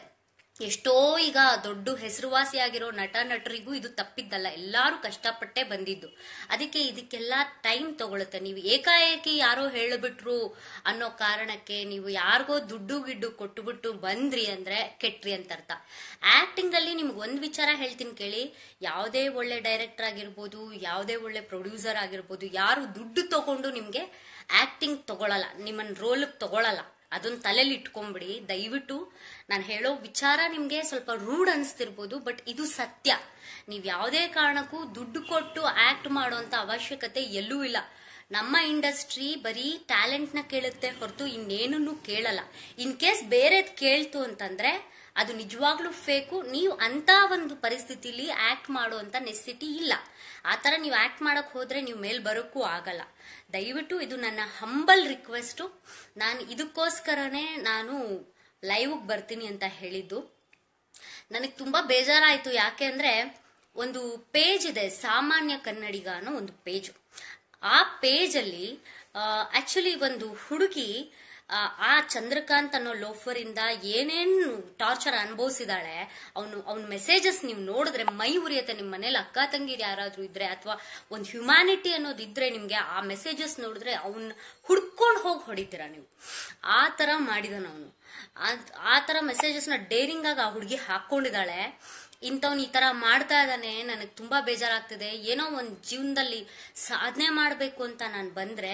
ಎಷ್ಟೋ ಈಗ ದೊಡ್ಡ ಹೆಸರುವಾಸಿಯಾಗಿರೋ ನಟ ನಟರಿಗೂ ಇದು ತಪ್ಪಿದ್ದಲ್ಲ ಎಲ್ಲರೂ ಕಷ್ಟಪಟ್ಟೆ ಬಂದಿದ್ದು ಅದಕ್ಕೆ ಇದಕ್ಕೆಲ್ಲ ಟೈಮ್ ತಗೊಳುತ್ತೆ ನೀವು ಏಕಾಏಕಿ ಯಾರೋ ಹೇಳಿಬಿಟ್ರು ಅನ್ನೋ ಕಾರಣಕ್ಕೆ ನೀವು ಯಾರಿಗೋ ದುಡ್ಡು ಗಿಡ್ಡು ಕೊಟ್ಟುಬಿಟ್ಟು ಬಂದ್ರಿ ಅಂದ್ರೆ ಕೆಟ್ರಿ ಅಂತ ಅರ್ಥ ಆಕ್ಟಿಂಗ್ ಅಲ್ಲಿ ನಿಮ್ಗೆ ಒಂದು ವಿಚಾರ ಹೇಳ್ತೀನಿ ಕೇಳಿ ಯಾವುದೇ ಒಳ್ಳೆ ಡೈರೆಕ್ಟರ್ ಆಗಿರ್ಬೋದು ಯಾವುದೇ ಒಳ್ಳೆ ಪ್ರೊಡ್ಯೂಸರ್ ಆಗಿರ್ಬೋದು ಯಾರು ದುಡ್ಡು ತಗೊಂಡು ನಿಮಗೆ ಆಕ್ಟಿಂಗ್ ತಗೊಳಲ್ಲ ನಿಮ್ಮನ್ನು ರೋಲ್ಗೆ ತಗೊಳ್ಳಲ್ಲ ಅದನ್ನ ತಲೆಯಲ್ಲಿ ಇಟ್ಕೊಂಡ್ಬಿಡಿ ದಯವಿಟ್ಟು ನಾನು ಹೇಳೋ ವಿಚಾರ ನಿಮಗೆ ಸ್ವಲ್ಪ ರೂಢ್ ಅನಿಸ್ತಿರ್ಬೋದು ಬಟ್ ಇದು ಸತ್ಯ ನೀವು ಯಾವುದೇ ಕಾರಣಕ್ಕೂ ದುಡ್ಡು ಕೊಟ್ಟು ಆಕ್ಟ್ ಮಾಡುವಂತ ಅವಶ್ಯಕತೆ ಎಲ್ಲೂ ಇಲ್ಲ ನಮ್ಮ ಇಂಡಸ್ಟ್ರಿ ಬರೀ ನ ಕೇಳುತ್ತೆ ಹೊರತು ಇನ್ನೇನನ್ನು ಕೇಳಲ್ಲ ಇನ್ ಕೇಸ್ ಬೇರೆದ್ ಕೇಳ್ತು ಅಂತಂದ್ರೆ ಅದು ನಿಜವಾಗ್ಲೂ ಫೇಕು ನೀವು ಅಂತ ಒಂದು ಪರಿಸ್ಥಿತಿಲಿ ಆಕ್ಟ್ ಮಾಡುವಂತ ನೆಸಿಟಿ ಇಲ್ಲ ಆತರ ನೀವ್ ನೀವು ಆಕ್ಟ್ ಮಾಡಕ್ ಹೋದ್ರೆ ನೀವು ಮೇಲ್ ಬರೋಕ್ಕೂ ಆಗಲ್ಲ ದಯವಿಟ್ಟು ಇದು ನನ್ನ ಹಂಬಲ್ ರಿಕ್ವೆಸ್ಟು ನಾನು ಇದಕ್ಕೋಸ್ಕರನೇ ನಾನು ಲೈವ್ಗೆ ಬರ್ತೀನಿ ಅಂತ ಹೇಳಿದ್ದು ನನಗೆ ತುಂಬ ಬೇಜಾರಾಯಿತು ಯಾಕೆ ಅಂದರೆ ಒಂದು ಪೇಜ್ ಇದೆ ಸಾಮಾನ್ಯ ಕನ್ನಡಿಗ ಅನ್ನೋ ಒಂದು ಪೇಜು ಆ ಪೇಜಲ್ಲಿ ಆ್ಯಕ್ಚುಲಿ ಒಂದು ಹುಡುಗಿ ಆ ಚಂದ್ರಕಾಂತ್ ಅನ್ನೋ ಲೋಫರಿಂದ ಏನೇನು ಟಾರ್ಚರ್ ಅನುಭವಿಸಿದಾಳೆ ಅವನು ಅವ್ನ ಮೆಸೇಜಸ್ ನೀವು ನೋಡಿದ್ರೆ ಮೈ ಉರಿಯುತ್ತೆ ನಿಮ್ಮ ಮನೇಲಿ ಅಕ್ಕ ತಂಗಿರ್ ಯಾರಾದ್ರೂ ಇದ್ರೆ ಅಥವಾ ಒಂದು ಹ್ಯುಮ್ಯಾನಿಟಿ ಅನ್ನೋದು ನಿಮ್ಗೆ ಆ ಮೆಸೇಜಸ್ ನೋಡಿದ್ರೆ ಅವನ್ ಹುಡ್ಕೊಂಡು ಹೋಗಿ ಹೊಡಿತೀರಾ ನೀವು ಆ ತರ ಮಾಡಿದನ ಅವನು ಆ ತರ ಮೆಸೇಜಸ್ನ ಡೇರಿಂಗ್ ಆಗಿ ಆ ಹುಡುಗಿ ಹಾಕೊಂಡಿದ್ದಾಳೆ ಇಂಥವ್ನು ಈ ತರ ಮಾಡ್ತಾ ಇದ್ದಾನೆ ನನಗೆ ತುಂಬಾ ಬೇಜಾರಾಗ್ತಿದೆ ಏನೋ ಒಂದು ಜೀವನದಲ್ಲಿ ಸಾಧನೆ ಮಾಡಬೇಕು ಅಂತ ನಾನು ಬಂದ್ರೆ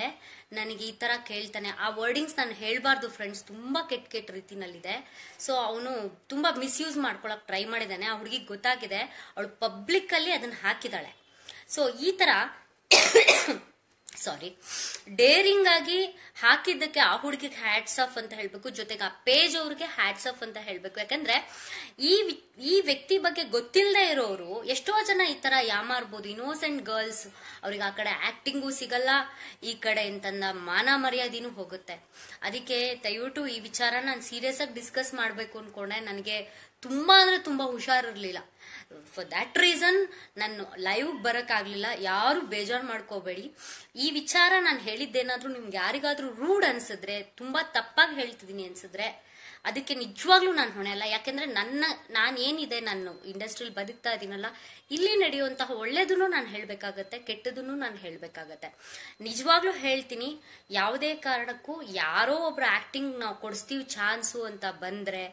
ನನಗೆ ಈ ಥರ ಕೇಳ್ತಾನೆ ಆ ವರ್ಡಿಂಗ್ಸ್ ನಾನು ಹೇಳಬಾರ್ದು ಫ್ರೆಂಡ್ಸ್ ತುಂಬ ಕೆಟ್ಟ ಕೆಟ್ಟ ರೀತಿನಲ್ಲಿದೆ ಸೊ ಅವನು ತುಂಬ ಮಿಸ್ಯೂಸ್ ಮಾಡ್ಕೊಳಕ್ಕೆ ಟ್ರೈ ಮಾಡಿದ್ದಾನೆ ಆ ಹುಡುಗಿಗೆ ಗೊತ್ತಾಗಿದೆ ಅವಳು ಪಬ್ಲಿಕ್ಕಲ್ಲಿ ಅದನ್ನು ಹಾಕಿದ್ದಾಳೆ ಸೊ ಈ ಥರ ಸಾರಿ ಡೇರಿಂಗ್ ಆಗಿ ಹಾಕಿದ್ದಕ್ಕೆ ಆ ಹುಡುಗಿಗೆ ಹ್ಯಾಟ್ಸ್ ಆಫ್ ಅಂತ ಹೇಳ್ಬೇಕು ಜೊತೆಗೆ ಆ ಪೇಜ್ ಅವ್ರಿಗೆ ಹ್ಯಾಟ್ಸ್ ಆಫ್ ಅಂತ ಹೇಳ್ಬೇಕು ಯಾಕಂದ್ರೆ ಈ ಈ ವ್ಯಕ್ತಿ ಬಗ್ಗೆ ಗೊತ್ತಿಲ್ಲದೆ ಇರೋರು ಎಷ್ಟೋ ಜನ ಈ ತರ ಯಾಮಾರ್ಬೋದು ಇನ್ನೋಸೆಂಟ್ ಗರ್ಲ್ಸ್ ಅವ್ರಿಗೆ ಆ ಕಡೆ ಆಕ್ಟಿಂಗು ಸಿಗಲ್ಲ ಈ ಕಡೆ ಅಂತಂದ ಮಾನ ಮರ್ಯಾದಿನೂ ಹೋಗುತ್ತೆ ಅದಕ್ಕೆ ದಯವಿಟ್ಟು ಈ ವಿಚಾರ ನಾನು ಸೀರಿಯಸ್ ಆಗಿ ಡಿಸ್ಕಸ್ ಮಾಡಬೇಕು ಅನ್ಕೊಂಡೆ ನನಗೆ ತುಂಬಾ ಅಂದ್ರೆ ತುಂಬಾ ಹುಷಾರಿರ್ಲಿಲ್ಲ ಫಾರ್ ದ್ಯಾಟ್ ರೀಸನ್ ನಾನು ಲೈವ್ಗೆ ಬರೋಕ್ಕಾಗಲಿಲ್ಲ ಯಾರು ಬೇಜಾರು ಮಾಡ್ಕೋಬೇಡಿ ಈ ವಿಚಾರ ನಾನು ಹೇಳಿದ್ದೇನಾದರೂ ನಿಮ್ಗೆ ಯಾರಿಗಾದರೂ ರೂಢ್ ಅನ್ಸಿದ್ರೆ ತುಂಬ ತಪ್ಪಾಗಿ ಹೇಳ್ತಿದ್ದೀನಿ ಅನ್ಸಿದ್ರೆ ಅದಕ್ಕೆ ನಿಜವಾಗ್ಲೂ ನಾನು ಹೊಣೆ ಅಲ್ಲ ಯಾಕೆಂದ್ರೆ ನನ್ನ ನಾನು ಏನಿದೆ ನಾನು ಇಂಡಸ್ಟ್ರಿಯಲ್ಲಿ ಬದುಕ್ತಾ ಇದ್ದೀನಲ್ಲ ಇಲ್ಲಿ ನಡೆಯುವಂತಹ ಒಳ್ಳೇದನ್ನು ನಾನು ಹೇಳಬೇಕಾಗತ್ತೆ ಕೆಟ್ಟದನ್ನು ನಾನು ಹೇಳಬೇಕಾಗತ್ತೆ ನಿಜವಾಗ್ಲೂ ಹೇಳ್ತೀನಿ ಯಾವುದೇ ಕಾರಣಕ್ಕೂ ಯಾರೋ ಒಬ್ರು ಆಕ್ಟಿಂಗ್ ನಾವು ಕೊಡಿಸ್ತೀವಿ ಚಾನ್ಸು ಅಂತ ಬಂದ್ರೆ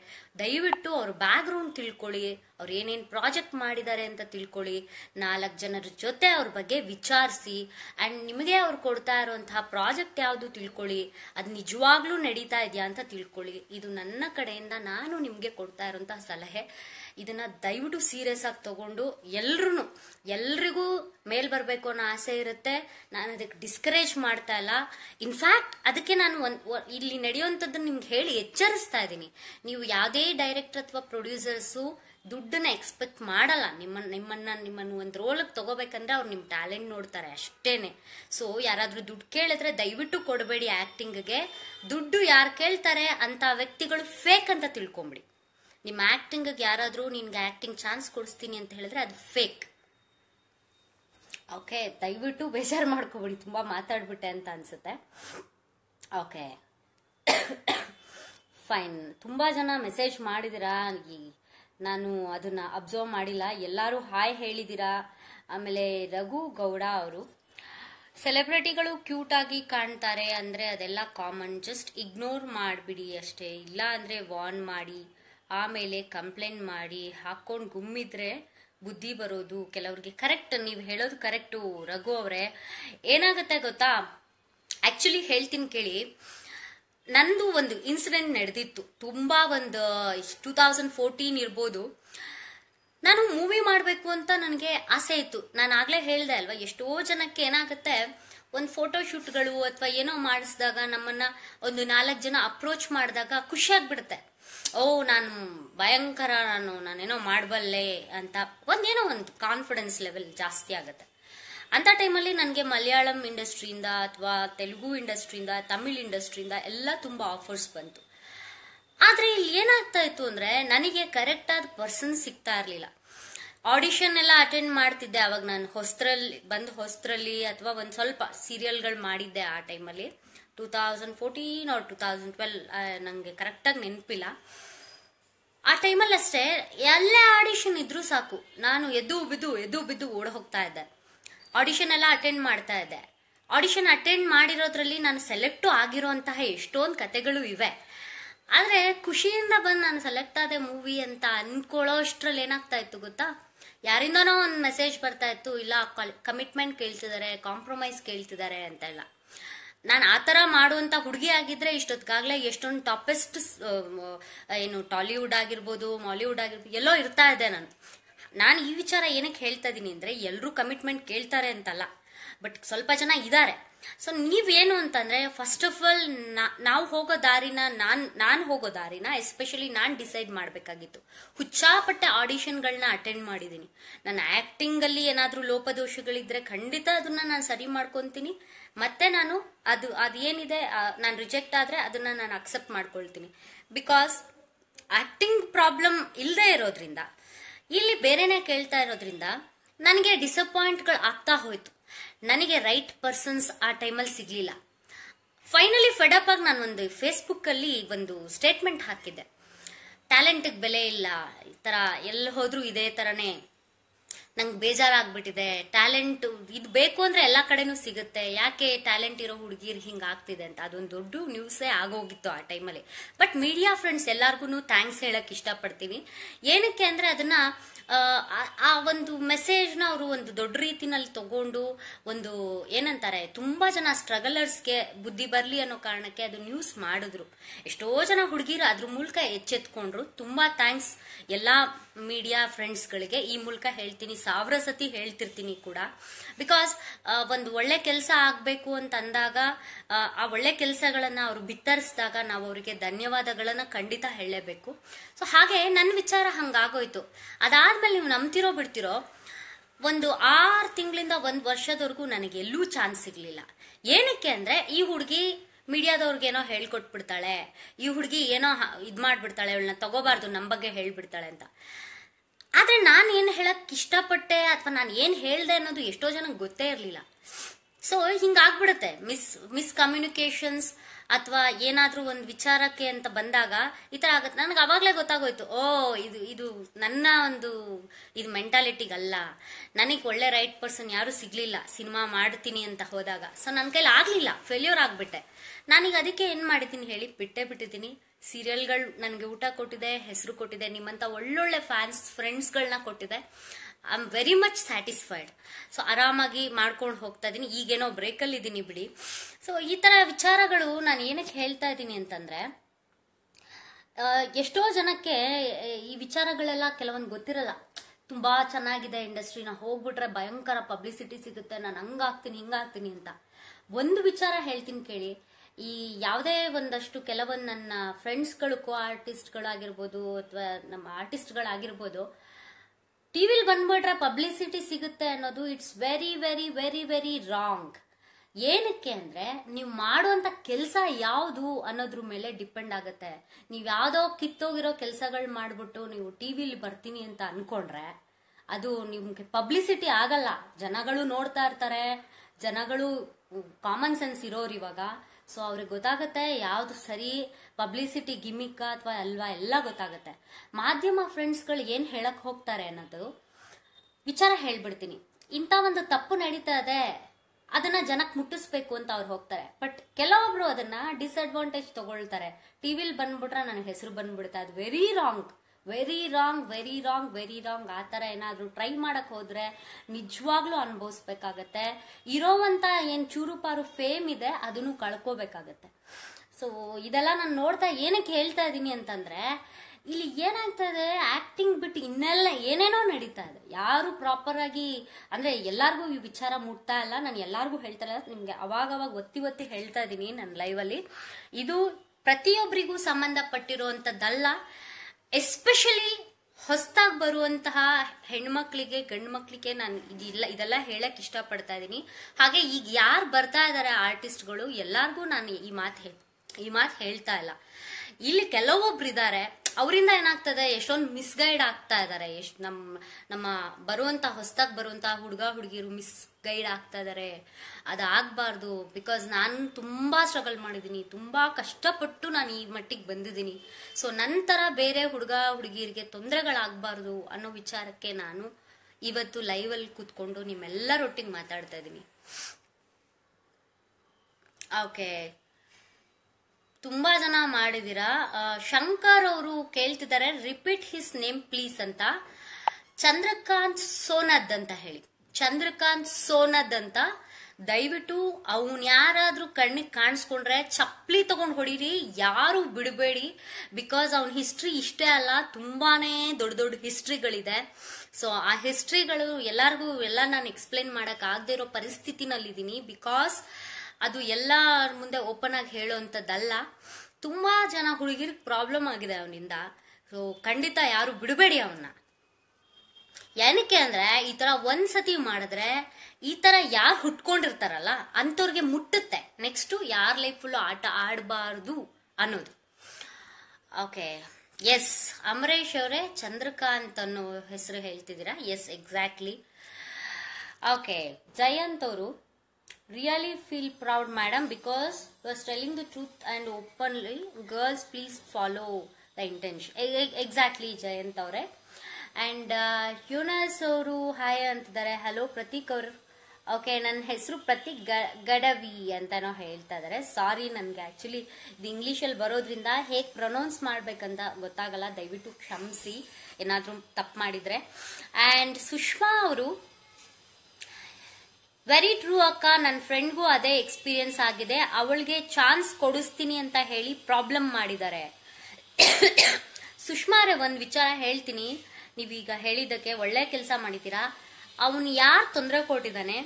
ದಯವಿಟ್ಟು ಅವ್ರ ಬ್ಯಾಕ್ ಗ್ರೌಂಡ್ ತಿಳ್ಕೊಳ್ಳಿ ಅವ್ರು ಏನೇನು ಪ್ರಾಜೆಕ್ಟ್ ಮಾಡಿದ್ದಾರೆ ಅಂತ ತಿಳ್ಕೊಳ್ಳಿ ನಾಲ್ಕು ಜನರ ಜೊತೆ ಅವ್ರ ಬಗ್ಗೆ ವಿಚಾರಿಸಿ ಆ್ಯಂಡ್ ನಿಮಗೆ ಅವ್ರು ಕೊಡ್ತಾ ಇರುವಂತಹ ಪ್ರಾಜೆಕ್ಟ್ ಯಾವುದು ತಿಳ್ಕೊಳ್ಳಿ ಅದು ನಿಜವಾಗ್ಲೂ ನಡೀತಾ ಇದೆಯಾ ಅಂತ ತಿಳ್ಕೊಳ್ಳಿ ಇದು ನನ್ನ ನನ್ನ ಕಡೆಯಿಂದ ನಾನು ನಿಮಗೆ ಕೊಡ್ತಾ ಇರುವಂತಹ ಸಲಹೆ ಇದನ್ನ ದಯವಿಟ್ಟು ಸೀರಿಯಸ್ ಆಗಿ ತಗೊಂಡು ಎಲ್ರು ಎಲ್ರಿಗೂ ಮೇಲ್ ಬರಬೇಕು ಅನ್ನೋ ಆಸೆ ಇರುತ್ತೆ ನಾನು ಅದಕ್ಕೆ ಡಿಸ್ಕರೇಜ್ ಮಾಡ್ತಾ ಇಲ್ಲ ಇನ್ಫ್ಯಾಕ್ಟ್ ಅದಕ್ಕೆ ನಾನು ಇಲ್ಲಿ ನಡೆಯುವಂಥದ್ದನ್ನು ನಿಮ್ಗೆ ಹೇಳಿ ಎಚ್ಚರಿಸ್ತಾ ಇದ್ದೀನಿ ನೀವು ಯಾವುದೇ ಡೈರೆಕ್ಟರ್ ಅಥವಾ ಪ್ರೊಡ್ಯೂಸರ್ಸು ದುಡ್ಡನ್ನ ಎಕ್ಸ್ಪೆಕ್ಟ್ ಮಾಡಲ್ಲ ನಿಮ್ಮ ನಿಮ್ಮನ್ನ ನಿಮ್ಮನ್ನು ಒಂದು ರೋಲಿಗೆ ತಗೋಬೇಕಂದ್ರೆ ಅವ್ರು ನಿಮ್ಮ ಟ್ಯಾಲೆಂಟ್ ನೋಡ್ತಾರೆ ಅಷ್ಟೇನೆ ಸೊ ಯಾರಾದರೂ ದುಡ್ಡು ಕೇಳಿದ್ರೆ ದಯವಿಟ್ಟು ಕೊಡಬೇಡಿ ಆ್ಯಕ್ಟಿಂಗ್ಗೆ ದುಡ್ಡು ಯಾರು ಕೇಳ್ತಾರೆ ಅಂತ ವ್ಯಕ್ತಿಗಳು ಫೇಕ್ ಅಂತ ತಿಳ್ಕೊಂಬಿಡಿ ನಿಮ್ಮ ಆ್ಯಕ್ಟಿಂಗಿಗೆ ಯಾರಾದರೂ ನಿನ್ಗೆ ಆ್ಯಕ್ಟಿಂಗ್ ಚಾನ್ಸ್ ಕೊಡಿಸ್ತೀನಿ ಅಂತ ಹೇಳಿದ್ರೆ ಅದು ಫೇಕ್ ಓಕೆ ದಯವಿಟ್ಟು ಬೇಜಾರು ಮಾಡ್ಕೊಬಿಡಿ ತುಂಬ ಮಾತಾಡ್ಬಿಟ್ಟೆ ಅಂತ ಅನ್ಸುತ್ತೆ ಓಕೆ ಫೈನ್ ತುಂಬ ಜನ ಮೆಸೇಜ್ ಮಾಡಿದಿರಾ ಈ ನಾನು ಅದನ್ನ ಅಬ್ಸರ್ವ್ ಮಾಡಿಲ್ಲ ಎಲ್ಲರೂ ಹಾಯ್ ಹೇಳಿದಿರಾ ಆಮೇಲೆ ರಘು ಗೌಡ ಅವರು ಸೆಲೆಬ್ರಿಟಿಗಳು ಕ್ಯೂಟ್ ಆಗಿ ಕಾಣ್ತಾರೆ ಅಂದರೆ ಅದೆಲ್ಲ ಕಾಮನ್ ಜಸ್ಟ್ ಇಗ್ನೋರ್ ಮಾಡಿಬಿಡಿ ಅಷ್ಟೇ ಇಲ್ಲ ಅಂದರೆ ವಾರ್ನ್ ಮಾಡಿ ಆಮೇಲೆ ಕಂಪ್ಲೇಂಟ್ ಮಾಡಿ ಹಾಕ್ಕೊಂಡು ಗುಮ್ಮಿದ್ರೆ ಬುದ್ಧಿ ಬರೋದು ಕೆಲವ್ರಿಗೆ ಕರೆಕ್ಟ್ ನೀವು ಹೇಳೋದು ಕರೆಕ್ಟು ರಘು ಅವರೇ ಏನಾಗುತ್ತೆ ಗೊತ್ತಾ ಆಕ್ಚುಲಿ ಹೇಳ್ತೀನಿ ಕೇಳಿ ನಂದು ಒಂದು ಇನ್ಸಿಡೆಂಟ್ ನಡೆದಿತ್ತು ತುಂಬಾ ಒಂದು ಟೂ ತೌಸಂಡ್ ಫೋರ್ಟೀನ್ ಇರ್ಬೋದು ನಾನು ಮೂವಿ ಮಾಡಬೇಕು ಅಂತ ನನಗೆ ಆಸೆ ಇತ್ತು ನಾನು ಆಗಲೇ ಹೇಳ್ದೆ ಅಲ್ವಾ ಎಷ್ಟೋ ಜನಕ್ಕೆ ಏನಾಗುತ್ತೆ ಒಂದು ಫೋಟೋ ಶೂಟ್ಗಳು ಅಥವಾ ಏನೋ ಮಾಡಿಸಿದಾಗ ನಮ್ಮನ್ನ ಒಂದು ನಾಲ್ಕು ಜನ ಅಪ್ರೋಚ್ ಮಾಡಿದಾಗ ಖುಷಿ ಆಗ್ಬಿಡುತ್ತೆ ಓ ನಾನು ಭಯಂಕರ ನಾನು ನಾನೇನೋ ಮಾಡಬಲ್ಲೆ ಅಂತ ಒಂದೇನೋ ಒಂದು ಕಾನ್ಫಿಡೆನ್ಸ್ ಲೆವೆಲ್ ಜಾಸ್ತಿ ಆಗುತ್ತೆ ಅಂತ ಟೈಮಲ್ಲಿ ನನಗೆ ಮಲಯಾಳಂ ಇಂಡಸ್ಟ್ರಿಯಿಂದ ಅಥವಾ ತೆಲುಗು ಇಂಡಸ್ಟ್ರಿಯಿಂದ ತಮಿಳ್ ಇಂಡಸ್ಟ್ರಿಯಿಂದ ಎಲ್ಲ ತುಂಬ ಆಫರ್ಸ್ ಬಂತು ಆದರೆ ಇಲ್ಲಿ ಏನಾಗ್ತಾ ಇತ್ತು ಅಂದರೆ ನನಗೆ ಕರೆಕ್ಟಾದ ಪರ್ಸನ್ ಸಿಗ್ತಾ ಇರಲಿಲ್ಲ ಆಡಿಷನ್ ಎಲ್ಲ ಅಟೆಂಡ್ ಮಾಡ್ತಿದ್ದೆ ಅವಾಗ ನಾನು ಹೊಸ್ತ್ರಲ್ಲಿ ಬಂದು ಹೊಸ್ತ್ರಲ್ಲಿ ಅಥವಾ ಒಂದು ಸ್ವಲ್ಪ ಸೀರಿಯಲ್ಗಳು ಮಾಡಿದ್ದೆ ಆ ಟೈಮಲ್ಲಿ two thousand fourteen or two thousand twelve ನನಗೆ ಕರೆಕ್ಟಾಗಿ ನೆನಪಿಲ್ಲ ಆ ಟೈಮಲ್ಲಿ ಅಷ್ಟೇ ಎಲ್ಲೇ ಆಡಿಷನ್ ಇದ್ರೂ ಸಾಕು ನಾನು ಎದ್ದು ಬಿದ್ದು ಎದ್ದು ಬಿದ್ದು ಓಡ ಹೋಗ್ತಾ ಇದ್ದೆ ಆಡಿಷನ್ ಎಲ್ಲ ಅಟೆಂಡ್ ಮಾಡ್ತಾ ಇದೆ ಆಡಿಷನ್ ಅಟೆಂಡ್ ಮಾಡಿರೋದ್ರಲ್ಲಿ ನಾನು ಸೆಲೆಕ್ಟು ಆಗಿರೋಂತಹ ಎಷ್ಟೊಂದು ಕತೆಗಳು ಇವೆ ಆದರೆ ಖುಷಿಯಿಂದ ಬಂದು ನಾನು ಸೆಲೆಕ್ಟ್ ಆದೆ ಮೂವಿ ಅಂತ ಅಂದ್ಕೊಳ್ಳೋ ಏನಾಗ್ತಾ ಇತ್ತು ಗೊತ್ತಾ ಯಾರಿಂದನೋ ಒಂದು ಮೆಸೇಜ್ ಬರ್ತಾ ಇತ್ತು ಇಲ್ಲ ಕಮಿಟ್ಮೆಂಟ್ ಕೇಳ್ತಿದ್ದಾರೆ ಕಾಂಪ್ರಮೈಸ್ ಕೇಳ್ತಿದ್ದಾರೆ ಅಂತೆಲ್ಲ ನಾನು ಆ ಥರ ಮಾಡುವಂಥ ಹುಡುಗಿ ಆಗಿದ್ರೆ ಇಷ್ಟೊತ್ತಿಗಾಗಲೇ ಎಷ್ಟೊಂದು ಟಾಪೆಸ್ಟ್ ಏನು ಟಾಲಿವುಡ್ ಆಗಿರ್ಬೋದು ಮಾಲಿವುಡ್ ಆಗಿರ್ಬೋದು ಎಲ್ಲೋ ಇರ್ತಾ ಇದೆ ನಾನು ನಾನು ಈ ವಿಚಾರ ಏನಕ್ಕೆ ಹೇಳ್ತಾ ಇದ್ದೀನಿ ಅಂದರೆ ಎಲ್ಲರೂ ಕಮಿಟ್ಮೆಂಟ್ ಕೇಳ್ತಾರೆ ಅಂತಲ್ಲ ಬಟ್ ಸ್ವಲ್ಪ ಜನ ಇದ್ದಾರೆ ಸೊ ನೀವೇನು ಅಂತಂದರೆ ಫಸ್ಟ್ ಆಫ್ ಆಲ್ ನಾವು ಹೋಗೋ ದಾರಿನ ನಾನು ನಾನು ಹೋಗೋ ದಾರಿನ ಎಸ್ಪೆಷಲಿ ನಾನು ಡಿಸೈಡ್ ಮಾಡಬೇಕಾಗಿತ್ತು ಹುಚ್ಚಾಪಟ್ಟೆ ಆಡಿಷನ್ಗಳನ್ನ ಅಟೆಂಡ್ ಮಾಡಿದ್ದೀನಿ ನನ್ನ ಆ್ಯಕ್ಟಿಂಗಲ್ಲಿ ಏನಾದರೂ ಲೋಪದೋಷಗಳಿದ್ರೆ ಖಂಡಿತ ಅದನ್ನ ನಾನು ಸರಿ ಮಾಡ್ಕೊತೀನಿ ಮತ್ತೆ ನಾನು ಅದು ಅದೇನಿದೆ ನಾನು ರಿಜೆಕ್ಟ್ ಆದರೆ ಅದನ್ನ ನಾನು ಅಕ್ಸೆಪ್ಟ್ ಮಾಡ್ಕೊಳ್ತೀನಿ ಬಿಕಾಸ್ ಆ್ಯಕ್ಟಿಂಗ್ ಪ್ರಾಬ್ಲಮ್ ಇಲ್ಲದೆ ಇರೋದ್ರಿಂದ ಇಲ್ಲಿ ಬೇರೆನೆ ಕೇಳ್ತಾ ಇರೋದ್ರಿಂದ ನನಗೆ ಡಿಸಪಾಯಿಂಟ್ಗಳು ಆಗ್ತಾ ಹೋಯ್ತು ನನಗೆ ರೈಟ್ ಪರ್ಸನ್ಸ್ ಆ ಟೈಮಲ್ಲಿ ಸಿಗ್ಲಿಲ್ಲ ಫೈನಲಿ ಫೆಡಪ್ ಆಗಿ ನಾನು ಒಂದು ಫೇಸ್ಬುಕ್ ಅಲ್ಲಿ ಒಂದು ಸ್ಟೇಟ್ಮೆಂಟ್ ಹಾಕಿದ್ದೆ ಟ್ಯಾಲೆಂಟ್ಗೆ ಬೆಲೆ ಇಲ್ಲ ಈ ತರ ಎಲ್ಲಿ ಹೋದ್ರೂ ಇದೇ ತರನೇ ನಂಗೆ ಬೇಜಾರಾಗ್ಬಿಟ್ಟಿದೆ ಟ್ಯಾಲೆಂಟ್ ಇದು ಬೇಕು ಅಂದ್ರೆ ಎಲ್ಲ ಕಡೆನೂ ಸಿಗುತ್ತೆ ಯಾಕೆ ಟ್ಯಾಲೆಂಟ್ ಇರೋ ಹುಡುಗಿರು ಹಿಂಗೆ ಆಗ್ತಿದೆ ಅಂತ ಅದೊಂದು ದೊಡ್ಡ ನ್ಯೂಸೇ ಆಗೋಗಿತ್ತು ಆ ಟೈಮಲ್ಲಿ ಬಟ್ ಮೀಡಿಯಾ ಫ್ರೆಂಡ್ಸ್ ಎಲ್ಲಾರ್ಗು ಥ್ಯಾಂಕ್ಸ್ ಹೇಳಕ್ ಇಷ್ಟಪಡ್ತೀವಿ ಏನಕ್ಕೆ ಅಂದ್ರೆ ಅದನ್ನ ಆ ಒಂದು ಮೆಸೇಜ್ನ ಅವರು ಒಂದು ದೊಡ್ಡ ರೀತಿನಲ್ಲಿ ತಗೊಂಡು ಒಂದು ಏನಂತಾರೆ ತುಂಬಾ ಜನ ಸ್ಟ್ರಗಲರ್ಸ್ಗೆ ಬುದ್ಧಿ ಬರಲಿ ಅನ್ನೋ ಕಾರಣಕ್ಕೆ ಅದು ನ್ಯೂಸ್ ಮಾಡಿದ್ರು ಎಷ್ಟೋ ಜನ ಹುಡುಗಿರು ಅದ್ರ ಮೂಲಕ ಎಚ್ಚೆತ್ಕೊಂಡ್ರು ತುಂಬಾ ಥ್ಯಾಂಕ್ಸ್ ಎಲ್ಲ ಮೀಡಿಯಾ ಫ್ರೆಂಡ್ಸ್ಗಳಿಗೆ ಈ ಮೂಲಕ ಹೇಳ್ತೀನಿ ಸಾವಿರ ಸತಿ ಹೇಳ್ತಿರ್ತೀನಿ ಕೂಡ ಬಿಕಾಸ್ ಒಂದು ಒಳ್ಳೆ ಕೆಲಸ ಆಗಬೇಕು ಅಂತ ಅಂದಾಗ ಆ ಒಳ್ಳೆ ಕೆಲಸಗಳನ್ನು ಅವರು ಬಿತ್ತರಿಸಿದಾಗ ನಾವು ಅವರಿಗೆ ಧನ್ಯವಾದಗಳನ್ನು ಖಂಡಿತ ಹೇಳಲೇಬೇಕು ಸೊ ಹಾಗೆ ನನ್ನ ವಿಚಾರ ಹಂಗಾಗೋಯ್ತು ಅದಾದ್ಮೇಲೆ ನೀವು ನಂಬ್ತಿರೋ ಬಿಡ್ತಿರೋ ಒಂದು ಆರು ತಿಂಗಳಿಂದ ಒಂದು ವರ್ಷದವರೆಗೂ ನನಗೆ ಎಲ್ಲೂ ಚಾನ್ಸ್ ಸಿಗಲಿಲ್ಲ ಏನಕ್ಕೆ ಅಂದರೆ ಈ ಹುಡುಗಿ ಮೀಡಿಯಾದವ್ರಿಗೇನೋ ಹೇಳ್ಕೊಟ್ಬಿಡ್ತಾಳೆ ಈ ಹುಡುಗಿ ಏನೋ ಇದು ಮಾಡ್ಬಿಡ್ತಾಳೆ ಇವಳನ್ನ ತಗೋಬಾರ್ದು ನಮ್ಮ ಬಗ್ಗೆ ಹೇಳ್ಬಿಡ್ತಾಳೆ ಅಂತ ಆದ್ರೆ ನಾನು ಏನು ಹೇಳಕ್ ಇಷ್ಟಪಟ್ಟೆ ಅಥವಾ ನಾನು ಏನು ಹೇಳ್ದೆ ಅನ್ನೋದು ಎಷ್ಟೋ ಜನಕ್ಕೆ ಗೊತ್ತೇ ಇರಲಿಲ್ಲ ಸೊ ಹಿಂಗಾಗ್ಬಿಡತ್ತೆ ಮಿಸ್ ಮಿಸ್ಕಮ್ಯುನಿಕೇಶನ್ಸ್ ಅಥವಾ ಏನಾದ್ರೂ ಒಂದು ವಿಚಾರಕ್ಕೆ ಅಂತ ಬಂದಾಗ ಈ ಥರ ಆಗುತ್ತೆ ನನಗೆ ಅವಾಗಲೇ ಗೊತ್ತಾಗೋಯ್ತು ಓ ಇದು ಇದು ನನ್ನ ಒಂದು ಇದು ಮೆಂಟಾಲಿಟಿಗಲ್ಲ ನನಗೆ ಒಳ್ಳೆ ರೈಟ್ ಪರ್ಸನ್ ಯಾರೂ ಸಿಗ್ಲಿಲ್ಲ ಸಿನಿಮಾ ಮಾಡ್ತೀನಿ ಅಂತ ಹೋದಾಗ ಸೊ ನನ್ನ ಕೈಲಿ ಆಗಲಿಲ್ಲ ಫೇಲ್ಯೂರ್ ಆಗಿಬಿಟ್ಟೆ ನಾನೀಗ ಅದಕ್ಕೆ ಏನು ಮಾಡಿದ್ದೀನಿ ಹೇಳಿ ಬಿಟ್ಟೆ ಬಿಟ್ಟಿದ್ದೀನಿ ಸೀರಿಯಲ್ಗಳು ನನಗೆ ಊಟ ಕೊಟ್ಟಿದೆ ಹೆಸರು ಕೊಟ್ಟಿದೆ ನಿಮ್ಮಂತ ಒಳ್ಳೊಳ್ಳೆ ಫ್ಯಾನ್ಸ್ ಫ್ರೆಂಡ್ಸ್ಗಳನ್ನ ಕೊಟ್ಟಿದೆ I am very much satisfied so ಆರಾಮಾಗಿ ಮಾಡ್ಕೊಂಡು ಹೋಗ್ತಾ ಇದ್ದೀನಿ ಈಗೇನೋ ಬ್ರೇಕಲ್ಲಿ ಇದ್ದೀನಿ ಬಿಡಿ ಸೊ ಈ ಥರ ವಿಚಾರಗಳು ನಾನು ಏನಕ್ಕೆ ಹೇಳ್ತಾ ಇದ್ದೀನಿ ಅಂತಂದರೆ ಎಷ್ಟೋ ಜನಕ್ಕೆ ಈ ವಿಚಾರಗಳೆಲ್ಲ ಕೆಲವೊಂದು ಗೊತ್ತಿರಲ್ಲ ತುಂಬ ಚೆನ್ನಾಗಿದೆ ಇಂಡಸ್ಟ್ರಿನ ಹೋಗ್ಬಿಟ್ರೆ ಭಯಂಕರ ಪಬ್ಲಿಸಿಟಿ ಸಿಗುತ್ತೆ ನಾನು ಹಂಗಾಗ್ತೀನಿ ಹಿಂಗಾಗ್ತೀನಿ ಅಂತ ಒಂದು ವಿಚಾರ ಹೇಳ್ತೀನಿ ಕೇಳಿ ಈ ಯಾವುದೇ ಒಂದಷ್ಟು ಕೆಲವೊಂದು ನನ್ನ ಫ್ರೆಂಡ್ಸ್ಗಳು ಕೋ ಆರ್ಟಿಸ್ಟ್ಗಳಾಗಿರ್ಬೋದು ಅಥವಾ ನಮ್ಮ ಆರ್ಟಿಸ್ಟ್ಗಳಾಗಿರ್ಬೋದು ಟಿ ವಿಲಿ ಬಂದ್ಬಿಟ್ರೆ ಪಬ್ಲಿಸಿಟಿ ಸಿಗುತ್ತೆ ಅನ್ನೋದು it's very very very very wrong ಏನಕ್ಕೆ ಅಂದ್ರೆ ನೀವು ಮಾಡುವಂತ ಕೆಲಸ ಯಾವುದು ಅನ್ನೋದ್ರ ಮೇಲೆ ಡಿಪೆಂಡ್ ಆಗುತ್ತೆ ನೀವು ಯಾವುದೋ ಕಿತ್ತೋಗಿರೋ ಕೆಲಸಗಳು ಮಾಡಿಬಿಟ್ಟು ನೀವು ಟಿ ವಿಲಿ ಬರ್ತೀನಿ ಅಂತ ಅನ್ಕೊಂಡ್ರೆ ಅದು ನಿಮ್ಗೆ ಪಬ್ಲಿಸಿಟಿ ಆಗಲ್ಲ ಜನಗಳು ನೋಡ್ತಾ ಇರ್ತಾರೆ ಜನಗಳು ಕಾಮನ್ ಸೆನ್ಸ್ ಇರೋರು ಇವಾಗ ಸೊ ಅವ್ರಿಗೆ ಗೊತ್ತಾಗುತ್ತೆ ಯಾವ್ದು ಸರಿ ಪಬ್ಲಿಸಿಟಿ ಗಿಮಿಕ್ ಅಥವಾ ಅಲ್ವಾ ಎಲ್ಲ ಗೊತ್ತಾಗುತ್ತೆ ಮಾಧ್ಯಮ ಫ್ರೆಂಡ್ಸ್ಗಳು ಏನು ಹೇಳಕ್ ಹೋಗ್ತಾರೆ ಅನ್ನೋದು ವಿಚಾರ ಹೇಳ್ಬಿಡ್ತೀನಿ ಇಂಥ ಒಂದು ತಪ್ಪು ನಡೀತಾ ಇದೆ ಅದನ್ನ ಜನಕ್ಕೆ ಮುಟ್ಟಿಸ್ಬೇಕು ಅಂತ ಅವ್ರು ಹೋಗ್ತಾರೆ ಬಟ್ ಕೆಲವೊಬ್ರು ಅದನ್ನ ಡಿಸ್ಅಡ್ವಾಂಟೇಜ್ ತಗೊಳ್ತಾರೆ ಟಿವಿಲ್ ಬಂದ್ಬಿಟ್ರೆ ನನ್ನ ಹೆಸರು ಬಂದ್ಬಿಡುತ್ತೆ ಅದು very wrong very wrong very wrong very wrong ಆ ಥರ ಏನಾದರೂ ಟ್ರೈ ಮಾಡೋಕ್ಕೆ ಹೋದರೆ ನಿಜವಾಗ್ಲೂ ಅನುಭವಿಸ್ಬೇಕಾಗತ್ತೆ ಇರೋವಂಥ ಏನು ಚೂರುಪಾರು ಫೇಮ್ ಇದೆ ಅದನ್ನು ಕಳ್ಕೋಬೇಕಾಗತ್ತೆ ಸೊ ಇದೆಲ್ಲ ನಾನು ನೋಡ್ತಾ ಏನಕ್ಕೆ ಹೇಳ್ತಾ ಇದ್ದೀನಿ ಅಂತಂದ್ರೆ ಇಲ್ಲಿ ಏನಾಗ್ತಾ ಇದೆ ಆಕ್ಟಿಂಗ್ ಬಿಟ್ಟು ಇನ್ನೆಲ್ಲ ಏನೇನೋ ನಡೀತಾ ಇದೆ ಯಾರು ಪ್ರಾಪರ್ ಆಗಿ ಅಂದ್ರೆ ಎಲ್ಲಾರ್ಗು ಈ ವಿಚಾರ ಮುಟ್ತಾ ಇಲ್ಲ ನಾನು ಎಲ್ಲಾರ್ಗೂ ಹೇಳ್ತಾ ಇಲ್ಲ ನಿಮ್ಗೆ ಅವಾಗವಾಗ ಒತ್ತಿ ಒತ್ತಿ ಹೇಳ್ತಾ ಇದ್ದೀನಿ ನನ್ನ ಅಲ್ಲಿ ಇದು ಪ್ರತಿಯೊಬ್ಬರಿಗೂ ಸಂಬಂಧಪಟ್ಟಿರುವಂಥದ್ದಲ್ಲ ಎಸ್ಪೆಷಲಿ ಹೊಸದಾಗಿ ಬರುವಂತಹ ಹೆಣ್ಮಕ್ಳಿಗೆ ಗಂಡು ಮಕ್ಕಳಿಗೆ ನಾನು ಇದಿಲ್ಲ ಇದೆಲ್ಲ ಹೇಳಕ್ ಇಷ್ಟಪಡ್ತಾ ಇದ್ದೀನಿ ಹಾಗೆ ಈಗ ಯಾರು ಬರ್ತಾ ಇದ್ದಾರೆ ಆರ್ಟಿಸ್ಟ್ಗಳು ಎಲ್ಲಾರ್ಗೂ ನಾನು ಈ ಮಾತು ಈ ಮಾತು ಹೇಳ್ತಾ ಇಲ್ಲ ಇಲ್ಲಿ ಕೆಲವೊಬ್ರು ಇದ್ದಾರೆ ಅವರಿಂದ ಏನಾಗ್ತದೆ ಎಷ್ಟೊಂದು ಮಿಸ್ಗೈಡ್ ಆಗ್ತಾ ಇದ್ದಾರೆ ಎಷ್ಟ್ ನಮ್ ನಮ್ಮ ಬರುವಂತ ಹೊಸದಾಗಿ ಬರುವಂತ ಹುಡುಗ ಹುಡುಗಿರು ಗೈಡ್ ಆಗ್ತಾ ಇದಾರೆ ಅದಾಗಬಾರ್ದು ಬಿಕಾಸ್ ನಾನು ತುಂಬಾ ಸ್ಟ್ರಗಲ್ ಮಾಡಿದೀನಿ ತುಂಬಾ ಕಷ್ಟಪಟ್ಟು ನಾನು ಈ ಮಟ್ಟಿಗೆ ಬಂದಿದ್ದೀನಿ ಸೊ ನಂತರ ಬೇರೆ ಹುಡುಗ ಹುಡುಗಿರಿಗೆ ತೊಂದರೆಗಳಾಗಬಾರ್ದು ಅನ್ನೋ ವಿಚಾರಕ್ಕೆ ನಾನು ಇವತ್ತು ಲೈವ್ ಅಲ್ಲಿ ಕೂತ್ಕೊಂಡು ನಿಮ್ಮೆಲ್ಲರೊಟ್ಟಿಗೆ ಮಾತಾಡ್ತಾ ಇದ್ದೀನಿ ಓಕೆ ತುಂಬಾ ಜನ ಮಾಡಿದಿರಾ ಶಂಕರ್ ಅವರು ಕೇಳ್ತಿದ್ದಾರೆ ರಿಪೀಟ್ ಹಿಸ್ ನೇಮ್ ಪ್ಲೀಸ್ ಅಂತ ಚಂದ್ರಕಾಂತ್ ಸೋನದ್ ಅಂತ ಹೇಳಿ ಚಂದ್ರಕಾಂತ್ ಸೋನದ್ ಅಂತ ದಯವಿಟ್ಟು ಅವನ್ ಯಾರಾದ್ರೂ ಕಣ್ಣಿಗೆ ಕಾಣಿಸ್ಕೊಂಡ್ರೆ ಚಪ್ಪಲಿ ತಗೊಂಡ್ ಹೊಡೀರಿ ಯಾರು ಬಿಡಬೇಡಿ ಬಿಕಾಸ್ ಅವನ ಹಿಸ್ಟ್ರಿ ಇಷ್ಟೇ ಅಲ್ಲ ತುಂಬಾನೇ ದೊಡ್ಡ ದೊಡ್ಡ ಹಿಸ್ಟ್ರಿಗಳಿದೆ ಸೊ ಆ ಹಿಸ್ಟ್ರಿಗಳು ಎಲ್ಲರಿಗೂ ಎಲ್ಲ ನಾನು ಎಕ್ಸ್ಪ್ಲೈನ್ ಮಾಡಕ್ ಆಗದೆ ಇರೋ ಪರಿಸ್ಥಿತಿನಲ್ಲಿದ್ದೀನಿ ಬಿಕಾಸ್ ಅದು ಎಲ್ಲರ ಮುಂದೆ ಓಪನ್ ಆಗಿ ಹೇಳುವಂಥದ್ದಲ್ಲ ತುಂಬ ಜನ ಹುಡುಗಿರಿಗೆ ಪ್ರಾಬ್ಲಮ್ ಆಗಿದೆ ಅವನಿಂದ ಸೊ ಖಂಡಿತ ಯಾರು ಬಿಡಬೇಡಿ ಅವನ್ನ ಏನಕ್ಕೆ ಅಂದ್ರೆ ಈ ತರ ಒಂದ್ಸತಿ ಮಾಡಿದ್ರೆ ಈ ತರ ಯಾರು ಹುಟ್ಕೊಂಡಿರ್ತಾರಲ್ಲ ಅಂಥವ್ರಿಗೆ ಮುಟ್ಟುತ್ತೆ ನೆಕ್ಸ್ಟು ಯಾರ ಲೈಫಲ್ಲೂ ಆಟ ಆಡಬಾರ್ದು ಅನ್ನೋದು ಓಕೆ ಎಸ್ ಅಮರೇಶ್ ಅವರೇ ಚಂದ್ರಕಾಂತ್ ಅನ್ನೋ ಹೆಸರು ಹೇಳ್ತಿದ್ದೀರಾ ಎಸ್ ಎಕ್ಸಾಕ್ಟ್ಲಿ ಓಕೆ ಜಯಂತ್ ಅವರು really feel proud madam because you was telling the truth and openly girls please follow the intention e-, e-, exactly Jayanth ಅವರೇ ಆ್ಯಂಡ್ ಯುನಸ್ ಅವರು ಹಾಯ್ ಅಂತಿದ್ದಾರೆ ಹಲೋ ಪ್ರತೀಕ್ ಅವರು ಓಕೆ ನನ್ನ ಹೆಸರು ಪ್ರತೀಕ್ ಗಡವಿ ಅಂತನೋ ಹೇಳ್ತಾ ಇದ್ದಾರೆ ಸಾರಿ ನನಗೆ ಆ್ಯಕ್ಚುಲಿ ಇದು ಇಂಗ್ಲೀಷಲ್ಲಿ ಬರೋದ್ರಿಂದ ಹೇಗೆ ಪ್ರೊನೌನ್ಸ್ ಮಾಡಬೇಕಂತ ಗೊತ್ತಾಗಲ್ಲ ದಯವಿಟ್ಟು ಕ್ಷಮಿಸಿ ಏನಾದರೂ ತಪ್ಪು ಮಾಡಿದರೆ ಆ್ಯಂಡ್ ಸುಷ್ಮಾ ಅವರು ವೆರಿ ಟ್ರೂ ಅಕ್ಕ ನನ್ನ ಫ್ರೆಂಡ್ಗೂ ಅದೇ ಎಕ್ಸ್ಪೀರಿಯನ್ಸ್ ಆಗಿದೆ ಅವಳಿಗೆ ಚಾನ್ಸ್ ಕೊಡಿಸ್ತೀನಿ ಅಂತ ಹೇಳಿ ಪ್ರಾಬ್ಲಮ್ ಮಾಡಿದ್ದಾರೆ ಸುಷ್ಮಾರೆ ಒಂದು ವಿಚಾರ ಹೇಳ್ತೀನಿ ನೀವೀಗ ಹೇಳಿದ್ದಕ್ಕೆ ಒಳ್ಳೆ ಕೆಲಸ ಮಾಡಿದ್ದೀರಾ ಅವನು ಯಾರು ತೊಂದರೆ ಕೊಟ್ಟಿದ್ದಾನೆ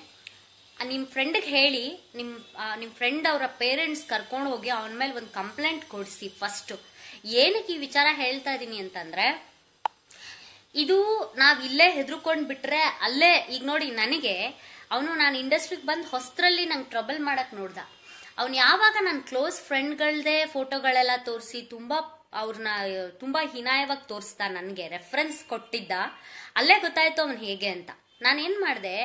ನಿಮ್ಮ ಫ್ರೆಂಡಿಗೆ ಹೇಳಿ ನಿಮ್ಮ ನಿಮ್ಮ ಫ್ರೆಂಡ್ ಅವರ ಪೇರೆಂಟ್ಸ್ ಕರ್ಕೊಂಡು ಹೋಗಿ ಅವನ ಮೇಲೆ ಒಂದು ಕಂಪ್ಲೇಂಟ್ ಕೊಡಿಸಿ ಫಸ್ಟು ಏನಕ್ಕೆ ಈ ವಿಚಾರ ಹೇಳ್ತಾ ಇದ್ದೀನಿ ಅಂತಂದರೆ ಇದು ಇಲ್ಲೇ ಹೆದರ್ಕೊಂಡು ಬಿಟ್ರೆ ಅಲ್ಲೇ ಈಗ ನೋಡಿ ನನಗೆ ಅವನು ನಾನು ಇಂಡಸ್ಟ್ರಿಗೆ ಬಂದು ಹೊಸರಲ್ಲಿ ನಂಗೆ ಟ್ರಬಲ್ ಮಾಡಕ್ ನೋಡ್ದ ಅವ್ನು ಯಾವಾಗ ನನ್ನ ಕ್ಲೋಸ್ ಫ್ರೆಂಡ್ಗಳದೇ ಫೋಟೋಗಳೆಲ್ಲ ತೋರಿಸಿ ತುಂಬ ಅವ್ರನ್ನ ತುಂಬ ಹಿನಾಯವಾಗಿ ತೋರಿಸ್ದ ನನಗೆ ರೆಫರೆನ್ಸ್ ಕೊಟ್ಟಿದ್ದ ಅಲ್ಲೇ ಗೊತ್ತಾಯ್ತು ಅವನು ಹೇಗೆ ಅಂತ ನಾನೇನು ಮಾಡಿದೆ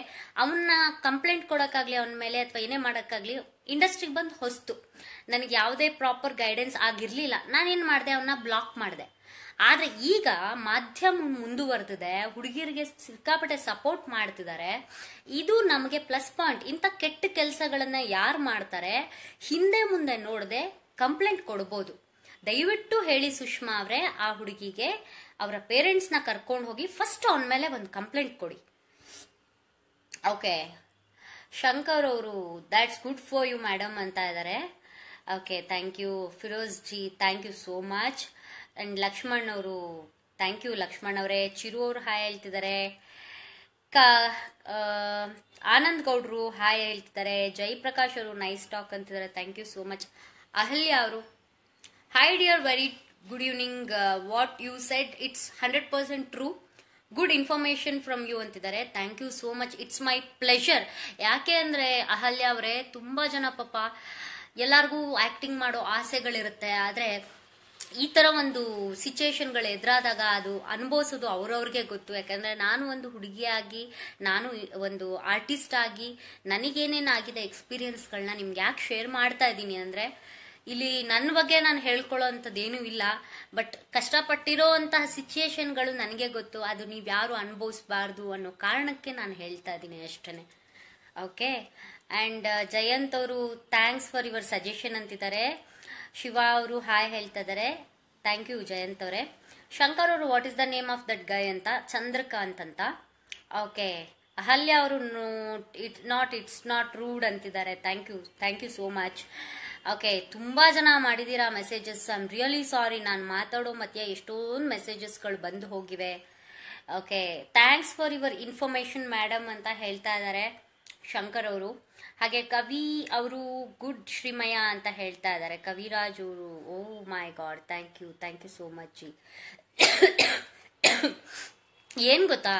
ಅವನ್ನ ಕಂಪ್ಲೇಂಟ್ ಕೊಡೋಕ್ಕಾಗಲಿ ಅವನ ಮೇಲೆ ಅಥವಾ ಏನೇ ಮಾಡೋಕ್ಕಾಗಲಿ ಇಂಡಸ್ಟ್ರಿಗೆ ಬಂದು ಹೊಸ್ತು ನನಗೆ ಯಾವುದೇ ಪ್ರಾಪರ್ ಗೈಡೆನ್ಸ್ ಆಗಿರಲಿಲ್ಲ ನಾನೇನು ಮಾಡಿದೆ ಅವನ್ನ ಬ್ಲಾಕ್ ಮಾಡಿದೆ ಆದರೆ ಈಗ ಮಾಧ್ಯಮ ಮುಂದುವರೆದಿದೆ ಹುಡುಗಿಯರಿಗೆ ಸಿಕ್ಕಾಪಟ್ಟೆ ಸಪೋರ್ಟ್ ಮಾಡ್ತಿದ್ದಾರೆ ಇದು ನಮಗೆ ಪ್ಲಸ್ ಪಾಯಿಂಟ್ ಇಂಥ ಕೆಟ್ಟ ಕೆಲಸಗಳನ್ನ ಯಾರು ಮಾಡ್ತಾರೆ ಹಿಂದೆ ಮುಂದೆ ನೋಡದೆ ಕಂಪ್ಲೇಂಟ್ ಕೊಡ್ಬೋದು ದಯವಿಟ್ಟು ಹೇಳಿ ಸುಷ್ಮಾ ಅವರೇ ಆ ಹುಡುಗಿಗೆ ಅವರ ಪೇರೆಂಟ್ಸ್ನ ಕರ್ಕೊಂಡು ಹೋಗಿ ಫಸ್ಟ್ ಅವನ ಮೇಲೆ ಒಂದು ಕಂಪ್ಲೇಂಟ್ ಕೊಡಿ ಓಕೆ ಶಂಕರ್ ಅವರು that's good for you madam ಅಂತ ಇದ್ದಾರೆ okay thank you Firoz ji thank you so much and Lakshman ಅವರು ಥ್ಯಾಂಕ್ ಯು ಲಕ್ಷ್ಮಣ್ ಅವರೇ ಚಿರು ಅವರು ಹಾಯ್ ಹೇಳ್ತಿದ್ದಾರೆ ಕ ಆನಂದ್ ಗೌಡ್ರು ಹಾಯ್ ಹೇಳ್ತಿದ್ದಾರೆ ಜಯಪ್ರಕಾಶ್ ಅವರು ನೈಸ್ ಟಾಕ್ ಅಂತಿದ್ದಾರೆ thank you so much Ahalya ಅವರು hi dear very good evening what you said it's hundred percent true good information from you ಅಂತಿದ್ದಾರೆ thank you so much it's my pleasure ಯಾಕೆ ಅಂದರೆ ಅಹಲ್ಯ ಅವರೇ ತುಂಬ ಜನ ಪಾಪ ಎಲ್ಲರಿಗೂ ಆ್ಯಕ್ಟಿಂಗ್ ಮಾಡೋ ಆಸೆಗಳಿರುತ್ತೆ ಆದರೆ ಈ ತರ ಒಂದು ಸಿಚುವೇಶನ್ಗಳು ಎದುರಾದಾಗ ಅದು ಅನುಭವಿಸೋದು ಅವ್ರವ್ರಿಗೆ ಗೊತ್ತು ಯಾಕಂದ್ರೆ ನಾನು ಒಂದು ಹುಡುಗಿಯಾಗಿ ನಾನು ಒಂದು ಆರ್ಟಿಸ್ಟ್ ಆಗಿ ನನಗೇನೇನಾಗಿದೆ ಎಕ್ಸ್ಪೀರಿಯನ್ಸ್ಗಳನ್ನ ನಿಮ್ಗೆ ಯಾಕೆ ಶೇರ್ ಮಾಡ್ತಾ ಇದ್ದೀನಿ ಅಂದರೆ ಇಲ್ಲಿ ನನ್ನ ಬಗ್ಗೆ ನಾನು ಹೇಳ್ಕೊಳ್ಳೋ ಅಂಥದ್ದೇನೂ ಇಲ್ಲ ಬಟ್ ಕಷ್ಟಪಟ್ಟಿರೋ ಅಂತಹ ಸಿಚುಯೇಷನ್ಗಳು ನನಗೆ ಗೊತ್ತು ಅದು ನೀವು ಯಾರು ಅನುಭವಿಸ್ಬಾರ್ದು ಅನ್ನೋ ಕಾರಣಕ್ಕೆ ನಾನು ಹೇಳ್ತಾ ಇದ್ದೀನಿ ಅಷ್ಟೇ ಓಕೆ ಆ್ಯಂಡ್ ಜಯಂತ್ ಅವರು ಥ್ಯಾಂಕ್ಸ್ ಫಾರ್ ಯುವರ್ ಸಜೆಷನ್ ಅಂತಿದ್ದಾರೆ ಶಿವ ಅವರು ಹಾಯ್ ಹೇಳ್ತಾ ಇದಾರೆ ಥ್ಯಾಂಕ್ ಯು ಜಯಂತ್ ಅವರೇ ಶಂಕರ್ ಅವರು what is the name of that guy ಅಂತ ಚಂದ್ರಕಾಂತ್ ಅಂತ ಓಕೆ ಅಹಲ್ಯ ಅವರು it not it's not rude ಅಂತಿದ್ದಾರೆ thank you thank you so much okay ತುಂಬ ಜನ ಮಾಡಿದ್ದೀರಾ messages I am really sorry ನಾನು ಮಾತಾಡೋ ಮತ್ತೆ ಎಷ್ಟೊಂದು ಮೆಸೇಜಸ್ಗಳು ಬಂದು ಹೋಗಿವೆ okay thanks for your information madam ಅಂತ ಹೇಳ್ತಾ ಇದ್ದಾರೆ ಶಂಕರ್ ಅವರು ಹಾಗೆ ಕವಿ ಅವರು ಗುಡ್ ಶ್ರೀಮಯ ಅಂತ ಹೇಳ್ತಾ ಇದ್ದಾರೆ ಕವಿರಾಜ್ ಅವರು oh my God thank you thank you so much ji ಏನು ಗೊತ್ತಾ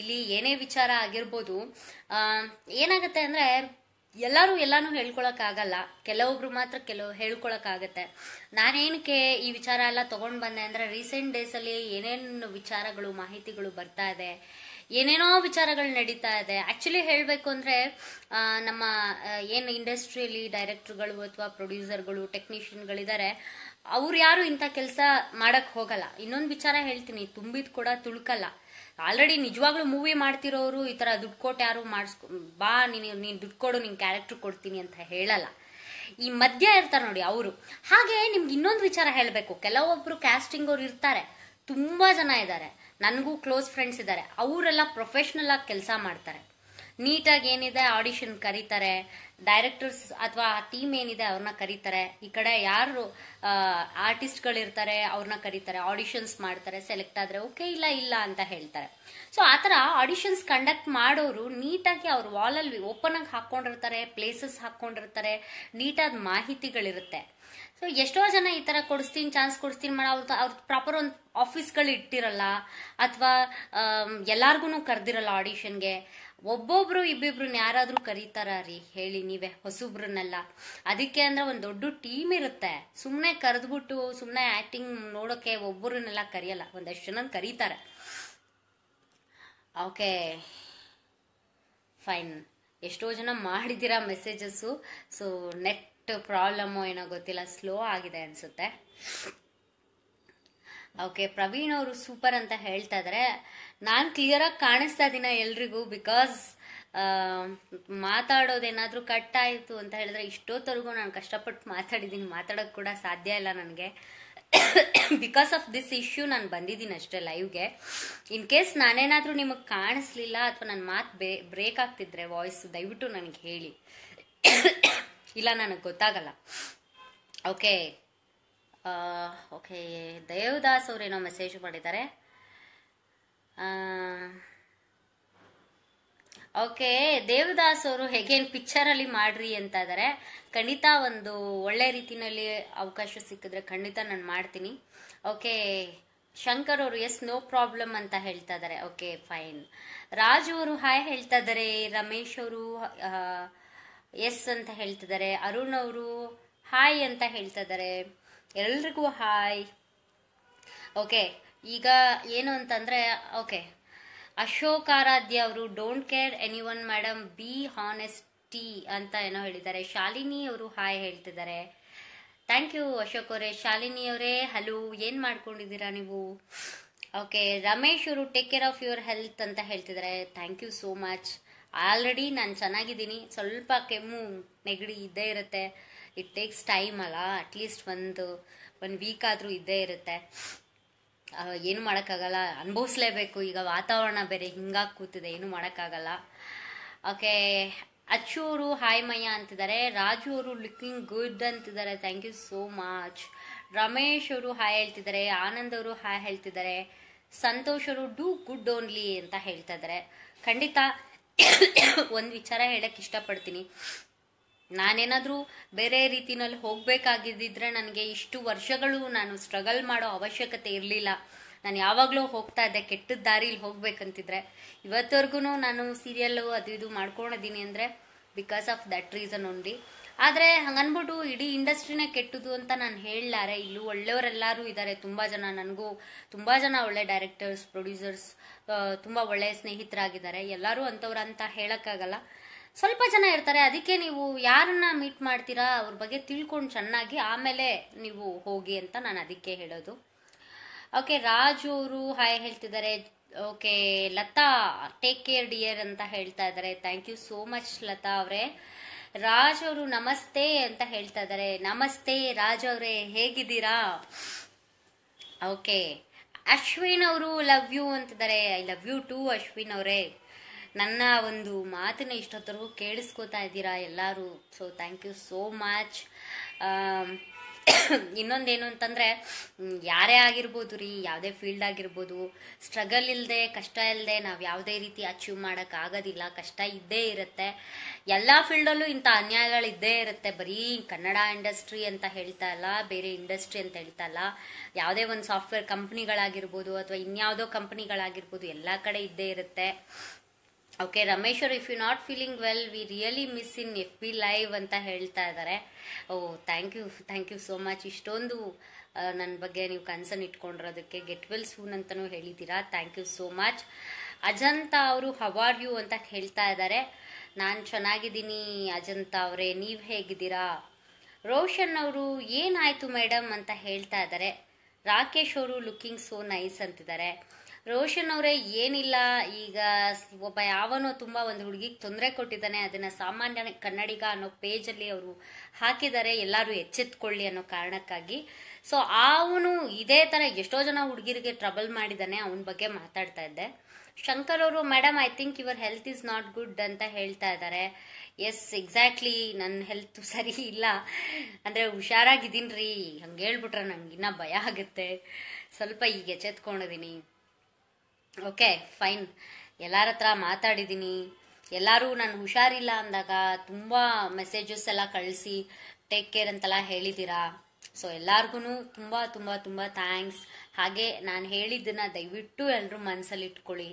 ಇಲ್ಲಿ ಏನೇ ವಿಚಾರ ಆಗಿರ್ಬೋದು ಏನಾಗುತ್ತೆ ಅಂದ್ರೆ ಎಲ್ಲರೂ ಎಲ್ಲಾನು ಆಗಲ್ಲ ಕೆಲವೊಬ್ರು ಮಾತ್ರ ಕೆಲವು ಆಗತ್ತೆ ನಾನೇನಕ್ಕೆ ಈ ವಿಚಾರ ಎಲ್ಲ ತಗೊಂಡ್ ಬಂದೆ ಅಂದ್ರೆ ರೀಸೆಂಟ್ ಡೇಸಲ್ಲಿ ಏನೇನು ವಿಚಾರಗಳು ಮಾಹಿತಿಗಳು ಬರ್ತಾ ಇದೆ ಏನೇನೋ ವಿಚಾರಗಳು ನಡೀತಾ ಇದೆ ಆಕ್ಚುಲಿ ಹೇಳಬೇಕು ಅಂದ್ರೆ ನಮ್ಮ ಏನು ಇಂಡಸ್ಟ್ರಿಯಲ್ಲಿ ಡೈರೆಕ್ಟರ್ಗಳು ಅಥವಾ ಪ್ರೊಡ್ಯೂಸರ್ಗಳು ಟೆಕ್ನಿಷಿಯನ್ಗಳಿದ್ದಾರೆ ಅವ್ರು ಯಾರು ಇಂಥ ಕೆಲಸ ಮಾಡಕ್ ಹೋಗಲ್ಲ ಇನ್ನೊಂದು ವಿಚಾರ ಹೇಳ್ತೀನಿ ತುಂಬಿದ್ ಕೂಡ ತುಳ್ಕಲ್ಲ ಆಲ್ರೆಡಿ ನಿಜವಾಗ್ಲೂ ಮೂವಿ ಮಾಡ್ತಿರೋರು ಈ ತರ ದುಡ್ಡು ಕೊಟ್ಟು ಯಾರು ಮಾಡಿಸ್ಕೊ ಬಾ ನೀನು ನೀನು ದುಡ್ಡು ಕೊಡು ನಿನ್ ಕ್ಯಾರೆಕ್ಟರ್ ಕೊಡ್ತೀನಿ ಅಂತ ಹೇಳಲ್ಲ ಈ ಮಧ್ಯ ಇರ್ತಾರೆ ನೋಡಿ ಅವರು ಹಾಗೆ ನಿಮ್ಗೆ ಇನ್ನೊಂದು ವಿಚಾರ ಹೇಳಬೇಕು ಕೆಲವೊಬ್ರು ಕ್ಯಾಸ್ಟಿಂಗ್ ಅವ್ರು ಇರ್ತಾರೆ ತುಂಬಾ ಜನ ಇದ್ದಾರೆ ನನಗೂ ಕ್ಲೋಸ್ ಫ್ರೆಂಡ್ಸ್ ಇದ್ದಾರೆ ಅವರೆಲ್ಲ ಪ್ರೊಫೆಷನಲ್ ಆಗಿ ಕೆಲಸ ಮಾಡ್ತಾರೆ ನೀಟಾಗಿ ಏನಿದೆ ಆಡಿಷನ್ ಕರೀತಾರೆ ಡೈರೆಕ್ಟರ್ಸ್ ಅಥವಾ ಟೀಮ್ ಏನಿದೆ ಅವ್ರನ್ನ ಕರೀತಾರೆ ಈ ಕಡೆ ಯಾರು ಆರ್ಟಿಸ್ಟ್ಗಳಿರ್ತಾರೆ ಅವ್ರನ್ನ ಕರೀತಾರೆ ಆಡಿಷನ್ಸ್ ಮಾಡ್ತಾರೆ ಸೆಲೆಕ್ಟ್ ಆದರೆ ಓಕೆ ಇಲ್ಲ ಇಲ್ಲ ಅಂತ ಹೇಳ್ತಾರೆ ಸೊ ಆ ಥರ ಆಡಿಷನ್ಸ್ ಕಂಡಕ್ಟ್ ಮಾಡೋರು ನೀಟಾಗಿ ಅವ್ರ ವಾಲಲ್ಲಿ ಓಪನ್ ಆಗಿ ಹಾಕ್ಕೊಂಡಿರ್ತಾರೆ ಪ್ಲೇಸಸ್ ಹಾಕ್ಕೊಂಡಿರ್ತಾರೆ ನೀಟಾದ ಮಾಹಿತಿಗಳಿರುತ್ತೆ ಸೊ ಎಷ್ಟೋ ಜನ ಈ ಥರ ಕೊಡಿಸ್ತೀನಿ ಚಾನ್ಸ್ ಕೊಡಿಸ್ತೀನಿ ಮಾಡೋ ಅವ್ರದ್ದು ಅವ್ರದ್ದು ಪ್ರಾಪರ್ ಒಂದು ಆಫೀಸ್ಗಳು ಇಟ್ಟಿರಲ್ಲ ಅಥವಾ ಎಲ್ಲಾರ್ಗು ಕರೆದಿರಲ್ಲ ಆಡಿಷನ್ಗೆ ಒಬ್ಬೊಬ್ರು ಇಬ್ಬಿಬ್ರು ಯಾರಾದ್ರೂ ಕರೀತಾರ ರೀ ಹೇಳಿ ನೀವೇ ಹೊಸಬ್ರನ್ನೆಲ್ಲ ಅದಕ್ಕೆ ಅಂದ್ರೆ ಒಂದು ದೊಡ್ಡ ಟೀಮ್ ಇರುತ್ತೆ ಸುಮ್ಮನೆ ಕರೆದ್ಬಿಟ್ಟು ಸುಮ್ಮನೆ ಆಕ್ಟಿಂಗ್ ನೋಡೋಕೆ ಒಬ್ಬರನ್ನೆಲ್ಲ ಕರೆಯಲ್ಲ ಒಂದಷ್ಟು ಜನ ಕರೀತಾರೆ ಓಕೆ ಫೈನ್ ಎಷ್ಟೋ ಜನ ಮಾಡಿದ್ದೀರಾ ಮೆಸೇಜಸ್ಸು ಸೊ ನೆಟ್ ಪ್ರಾಬ್ಲಮ್ಮು ಏನೋ ಗೊತ್ತಿಲ್ಲ ಸ್ಲೋ ಆಗಿದೆ ಅನಿಸುತ್ತೆ ಓಕೆ ಪ್ರವೀಣ್ ಅವರು ಸೂಪರ್ ಅಂತ ಹೇಳ್ತಾ ಇದ್ದಾರೆ ನಾನು ಆಗಿ ಕಾಣಿಸ್ತಾ ಇದೀನ ಎಲ್ರಿಗೂ ಬಿಕಾಸ್ ಮಾತಾಡೋದೇನಾದರೂ ಕಟ್ ಆಯಿತು ಅಂತ ಹೇಳಿದ್ರೆ ಇಷ್ಟೊತ್ತರೆಗೂ ನಾನು ಕಷ್ಟಪಟ್ಟು ಮಾತಾಡಿದ್ದೀನಿ ಮಾತಾಡೋಕ್ಕೆ ಕೂಡ ಸಾಧ್ಯ ಇಲ್ಲ ನನಗೆ ಬಿಕಾಸ್ ಆಫ್ ದಿಸ್ ಇಶ್ಯೂ ನಾನು ಬಂದಿದ್ದೀನಿ ಅಷ್ಟೇ ಲೈವ್ಗೆ ಇನ್ ಕೇಸ್ ನಾನೇನಾದರೂ ನಿಮಗೆ ಕಾಣಿಸ್ಲಿಲ್ಲ ಅಥವಾ ನನ್ನ ಮಾತು ಬೇ ಬ್ರೇಕ್ ಆಗ್ತಿದ್ರೆ ವಾಯ್ಸ್ ದಯವಿಟ್ಟು ನನಗೆ ಹೇಳಿ ಇಲ್ಲ ನನಗೆ ಗೊತ್ತಾಗಲ್ಲ ಓಕೆ ಓಕೆ ದೇವದಾಸ್ ಅವರೇನೋ ಮೆಸೇಜ್ ಮಾಡಿದ್ದಾರೆ ಓಕೆ ದೇವದಾಸ್ ಅವರು ಹೇಗೇನು ಅಲ್ಲಿ ಮಾಡ್ರಿ ಅಂತ ಇದ್ದಾರೆ ಖಂಡಿತ ಒಂದು ಒಳ್ಳೆ ರೀತಿನಲ್ಲಿ ಅವಕಾಶ ಸಿಕ್ಕಿದ್ರೆ ಖಂಡಿತ ನಾನು ಮಾಡ್ತೀನಿ ಓಕೆ ಶಂಕರ್ ಅವರು ಎಸ್ ನೋ ಪ್ರಾಬ್ಲಮ್ ಅಂತ ಹೇಳ್ತಾ ಇದ್ದಾರೆ ಓಕೆ ಫೈನ್ ರಾಜು ಅವರು ಹಾಯ್ ಹೇಳ್ತಾ ಇದ್ದಾರೆ ರಮೇಶ್ ಅವರು ಎಸ್ ಅಂತ ಹೇಳ್ತಿದ್ದಾರೆ ಅರುಣ್ ಅವರು ಹಾಯ್ ಅಂತ ಹೇಳ್ತಾ ಇದ್ದಾರೆ ಎಲ್ರಿಗೂ ಹಾಯ್ ಓಕೆ ಈಗ ಏನು ಅಂತಂದರೆ ಓಕೆ ಆರಾಧ್ಯ ಅವರು don't care any one madam be honesty ಅಂತ ಏನೋ ಹೇಳಿದ್ದಾರೆ ಶಾಲಿನಿ ಅವರು ಹಾಯ್ ಹೇಳ್ತಿದ್ದಾರೆ ಥ್ಯಾಂಕ್ ಯು ಅಶೋಕ್ ಅವರೇ ಶಾಲಿನಿ ಅವರೇ ಹಲೋ ಏನು ಮಾಡ್ಕೊಂಡಿದ್ದೀರಾ ನೀವು ಓಕೆ ರಮೇಶ್ ಅವರು take care of your health ಅಂತ ಹೇಳ್ತಿದ್ದಾರೆ thank you so much already ನಾನು ಚೆನ್ನಾಗಿದ್ದೀನಿ ಸ್ವಲ್ಪ ಕೆಮ್ಮು ನೆಗಡಿ ಇದ್ದೇ ಇರುತ್ತೆ ಇಟ್ ಟೇಕ್ಸ್ ಟೈಮ್ ಅಲ್ಲ ಅಟ್ಲೀಸ್ಟ್ ಒಂದು ಒಂದು ವೀಕ್ ಆದರೂ ಇದ್ದೇ ಇರುತ್ತೆ ಏನು ಮಾಡೋಕ್ಕಾಗಲ್ಲ ಅನುಭವಿಸ್ಲೇಬೇಕು ಈಗ ವಾತಾವರಣ ಬೇರೆ ಹಿಂಗಾಗಿ ಕೂತಿದೆ ಏನು ಮಾಡೋಕ್ಕಾಗಲ್ಲ ಓಕೆ ಅವರು ಹಾಯ್ ಮಯ್ಯ ಅಂತಿದ್ದಾರೆ ರಾಜು ಅವರು ಲುಕಿಂಗ್ ಗುಡ್ ಅಂತಿದ್ದಾರೆ thank you so much Ramesh ಅವರು ಹಾಯ್ ಹೇಳ್ತಿದ್ದಾರೆ ಆನಂದ್ ಅವರು ಹಾಯ್ ಹೇಳ್ತಿದ್ದಾರೆ ಸಂತೋಷ್ ಅವರು ಡೂ ಗುಡ್ ಓನ್ಲಿ ಅಂತ ಹೇಳ್ತಾ ಖಂಡಿತ ಒಂದು ವಿಚಾರ ಹೇಳಕ್ಕೆ ಇಷ್ಟಪಡ್ತೀನಿ ನಾನೇನಾದರೂ ಬೇರೆ ರೀತಿನಲ್ಲಿ ಹೋಗಬೇಕಾಗಿದ್ದಿದ್ರೆ ನನಗೆ ಇಷ್ಟು ವರ್ಷಗಳು ನಾನು ಸ್ಟ್ರಗಲ್ ಮಾಡೋ ಅವಶ್ಯಕತೆ ಇರಲಿಲ್ಲ ನಾನು ಯಾವಾಗಲೂ ಹೋಗ್ತಾ ಇದ್ದೆ ಕೆಟ್ಟದ ದಾರಿಲಿ ಹೋಗ್ಬೇಕಂತಿದ್ರೆ ಇವತ್ತವರೆಗೂ ನಾನು ಸೀರಿಯಲ್ಲು ಅದು ಇದು ಮಾಡ್ಕೊಂಡಿದ್ದೀನಿ ಅಂದರೆ because of that reason only ಆದರೆ ಹಂಗನ್ಬಿಟ್ಟು ಇಡೀ ಇಂಡಸ್ಟ್ರಿನೇ ಕೆಟ್ಟದು ಅಂತ ನಾನು ಹೇಳಲಾರೆ ಇಲ್ಲೂ ಒಳ್ಳೆಯವರೆಲ್ಲರೂ ಇದ್ದಾರೆ ತುಂಬ ಜನ ನನಗೂ ತುಂಬ ಜನ ಒಳ್ಳೆ ಡೈರೆಕ್ಟರ್ಸ್ ಪ್ರೊಡ್ಯೂಸರ್ಸ್ ತುಂಬ ಒಳ್ಳೆಯ ಸ್ನೇಹಿತರಾಗಿದ್ದಾರೆ ಎಲ್ಲರೂ ಅಂಥವ್ರು ಅಂತ ಹೇಳೋಕ್ಕಾಗಲ್ಲ ಸ್ವಲ್ಪ ಜನ ಇರ್ತಾರೆ ಅದಕ್ಕೆ ನೀವು ಯಾರನ್ನ ಮೀಟ್ ಮಾಡ್ತೀರಾ ಅವ್ರ ಬಗ್ಗೆ ತಿಳ್ಕೊಂಡು ಚೆನ್ನಾಗಿ ಆಮೇಲೆ ನೀವು ಹೋಗಿ ಅಂತ ನಾನು ಅದಕ್ಕೆ ಹೇಳೋದು ಓಕೆ ರಾಜು ಅವರು ಹಾಯ್ ಹೇಳ್ತಿದ್ದಾರೆ okay Latha take care dear ಅಂತ ಹೇಳ್ತಾ ಇದ್ದಾರೆ thank you so much Latha ಅವರೇ ರಾಜ್ ಅವರು ನಮಸ್ತೆ ಅಂತ ಹೇಳ್ತಾ ಇದ್ದಾರೆ ನಮಸ್ತೆ ರಾಜ್ ಅವರೇ ಹೇಗಿದ್ದೀರಾ ಓಕೆ ಅಶ್ವಿನ್ ಅವರು ಲವ್ ಯು ಅಂತಿದ್ದಾರೆ I love you too Ashwin ಅವರೇ ನನ್ನ ಒಂದು ಮಾತಿನ ಇಷ್ಟೊತ್ತರೆಗೂ ಕೇಳಿಸ್ಕೊತಾ ಇದ್ದೀರಾ ಎಲ್ಲರೂ so thank you so much ಇನ್ನೊಂದೇನು ಅಂತಂದರೆ ಯಾರೇ ಆಗಿರ್ಬೋದು ರೀ ಯಾವುದೇ ಫೀಲ್ಡ್ ಆಗಿರ್ಬೋದು ಸ್ಟ್ರಗಲ್ ಇಲ್ಲದೆ ಕಷ್ಟ ಇಲ್ಲದೆ ನಾವು ಯಾವುದೇ ರೀತಿ ಅಚೀವ್ ಆಗೋದಿಲ್ಲ ಕಷ್ಟ ಇದ್ದೇ ಇರುತ್ತೆ ಎಲ್ಲ ಫೀಲ್ಡಲ್ಲೂ ಇಂಥ ಅನ್ಯಾಯಗಳು ಇದ್ದೇ ಇರುತ್ತೆ ಬರೀ ಕನ್ನಡ ಇಂಡಸ್ಟ್ರಿ ಅಂತ ಹೇಳ್ತಾ ಇಲ್ಲ ಬೇರೆ ಇಂಡಸ್ಟ್ರಿ ಅಂತ ಹೇಳ್ತಾ ಇಲ್ಲ ಯಾವುದೇ ಒಂದು ಸಾಫ್ಟ್ವೇರ್ ಕಂಪ್ನಿಗಳಾಗಿರ್ಬೋದು ಅಥವಾ ಇನ್ಯಾವುದೋ ಕಂಪ್ನಿಗಳಾಗಿರ್ಬೋದು ಎಲ್ಲ ಕಡೆ ಇದ್ದೇ ಇರುತ್ತೆ ಓಕೆ ರಮೇಶ್ ಅವರು if you not feeling well we really miss in F B live ಅಂತ ಹೇಳ್ತಾ ಇದ್ದಾರೆ oh thank you thank you so much ಇಷ್ಟೊಂದು ನನ್ನ ಬಗ್ಗೆ ನೀವು ಕನ್ಸರ್ನ್ ಇಟ್ಕೊಂಡಿರೋದಕ್ಕೆ ಗೆಟ್ ವೆಲ್ ಸೂನ್ ಅಂತಲೂ ಹೇಳಿದ್ದೀರಾ thank you so much Ajantha ಅವರು ಹವಾರ್ ಯು ಅಂತ ಹೇಳ್ತಾ ಇದ್ದಾರೆ ನಾನು ಚೆನ್ನಾಗಿದ್ದೀನಿ ಅಜಂತ ಅವರೇ ನೀವು ಹೇಗಿದ್ದೀರಾ ರೋಷನ್ ಅವರು ಏನಾಯಿತು ಮೇಡಮ್ ಅಂತ ಹೇಳ್ತಾ ಇದ್ದಾರೆ ರಾಕೇಶ್ ಅವರು ಲುಕ್ಕಿಂಗ್ ಸೋ ನೈಸ್ ಅಂತಿದ್ದಾರೆ ರೋಷನ್ ಅವರೇ ಏನಿಲ್ಲ ಈಗ ಒಬ್ಬ ಯಾವನೋ ತುಂಬ ಒಂದು ಹುಡುಗಿಗೆ ತೊಂದರೆ ಕೊಟ್ಟಿದ್ದಾನೆ ಅದನ್ನು ಸಾಮಾನ್ಯ ಕನ್ನಡಿಗ ಅನ್ನೋ ಪೇಜಲ್ಲಿ ಅವರು ಹಾಕಿದ್ದಾರೆ ಎಲ್ಲರೂ ಎಚ್ಚೆತ್ಕೊಳ್ಳಿ ಅನ್ನೋ ಕಾರಣಕ್ಕಾಗಿ ಸೊ ಅವನು ಇದೇ ಥರ ಎಷ್ಟೋ ಜನ ಹುಡುಗಿರಿಗೆ ಟ್ರಬಲ್ ಮಾಡಿದ್ದಾನೆ ಅವನ ಬಗ್ಗೆ ಮಾತಾಡ್ತಾ ಇದ್ದೆ ಶಂಕರ್ ಅವರು madam I think your health is not good ಅಂತ ಹೇಳ್ತಾ ಇದ್ದಾರೆ ಎಸ್ ಎಕ್ಸಾಕ್ಟ್ಲಿ ನನ್ನ ಹೆಲ್ತ್ ಸರಿ ಇಲ್ಲ ಅಂದರೆ ಹುಷಾರಾಗಿದ್ದೀನಿ ರೀ ಹಂಗೆ ಹೇಳ್ಬಿಟ್ರೆ ನಂಗೆ ಭಯ ಆಗುತ್ತೆ ಸ್ವಲ್ಪ ಈಗ ಎಚ್ಚೆತ್ಕೊಂಡಿದ್ದೀನಿ ಓಕೆ ಫೈನ್ ಎಲ್ಲರ ಹತ್ರ ಮಾತಾಡಿದ್ದೀನಿ ಎಲ್ಲರೂ ನಾನು ಹುಷಾರಿಲ್ಲ ಅಂದಾಗ ತುಂಬ ಮೆಸೇಜಸ್ ಎಲ್ಲ ಕಳಿಸಿ ಟೇಕ್ ಕೇರ್ ಅಂತೆಲ್ಲ ಹೇಳಿದ್ದೀರಾ ಸೊ ಎಲ್ಲರಿಗೂ ತುಂಬ ತುಂಬ ತುಂಬ ಥ್ಯಾಂಕ್ಸ್ ಹಾಗೆ ನಾನು ಹೇಳಿದ್ದನ್ನ ದಯವಿಟ್ಟು ಎಲ್ಲರೂ ಮನಸ್ಸಲ್ಲಿ ಇಟ್ಕೊಳ್ಳಿ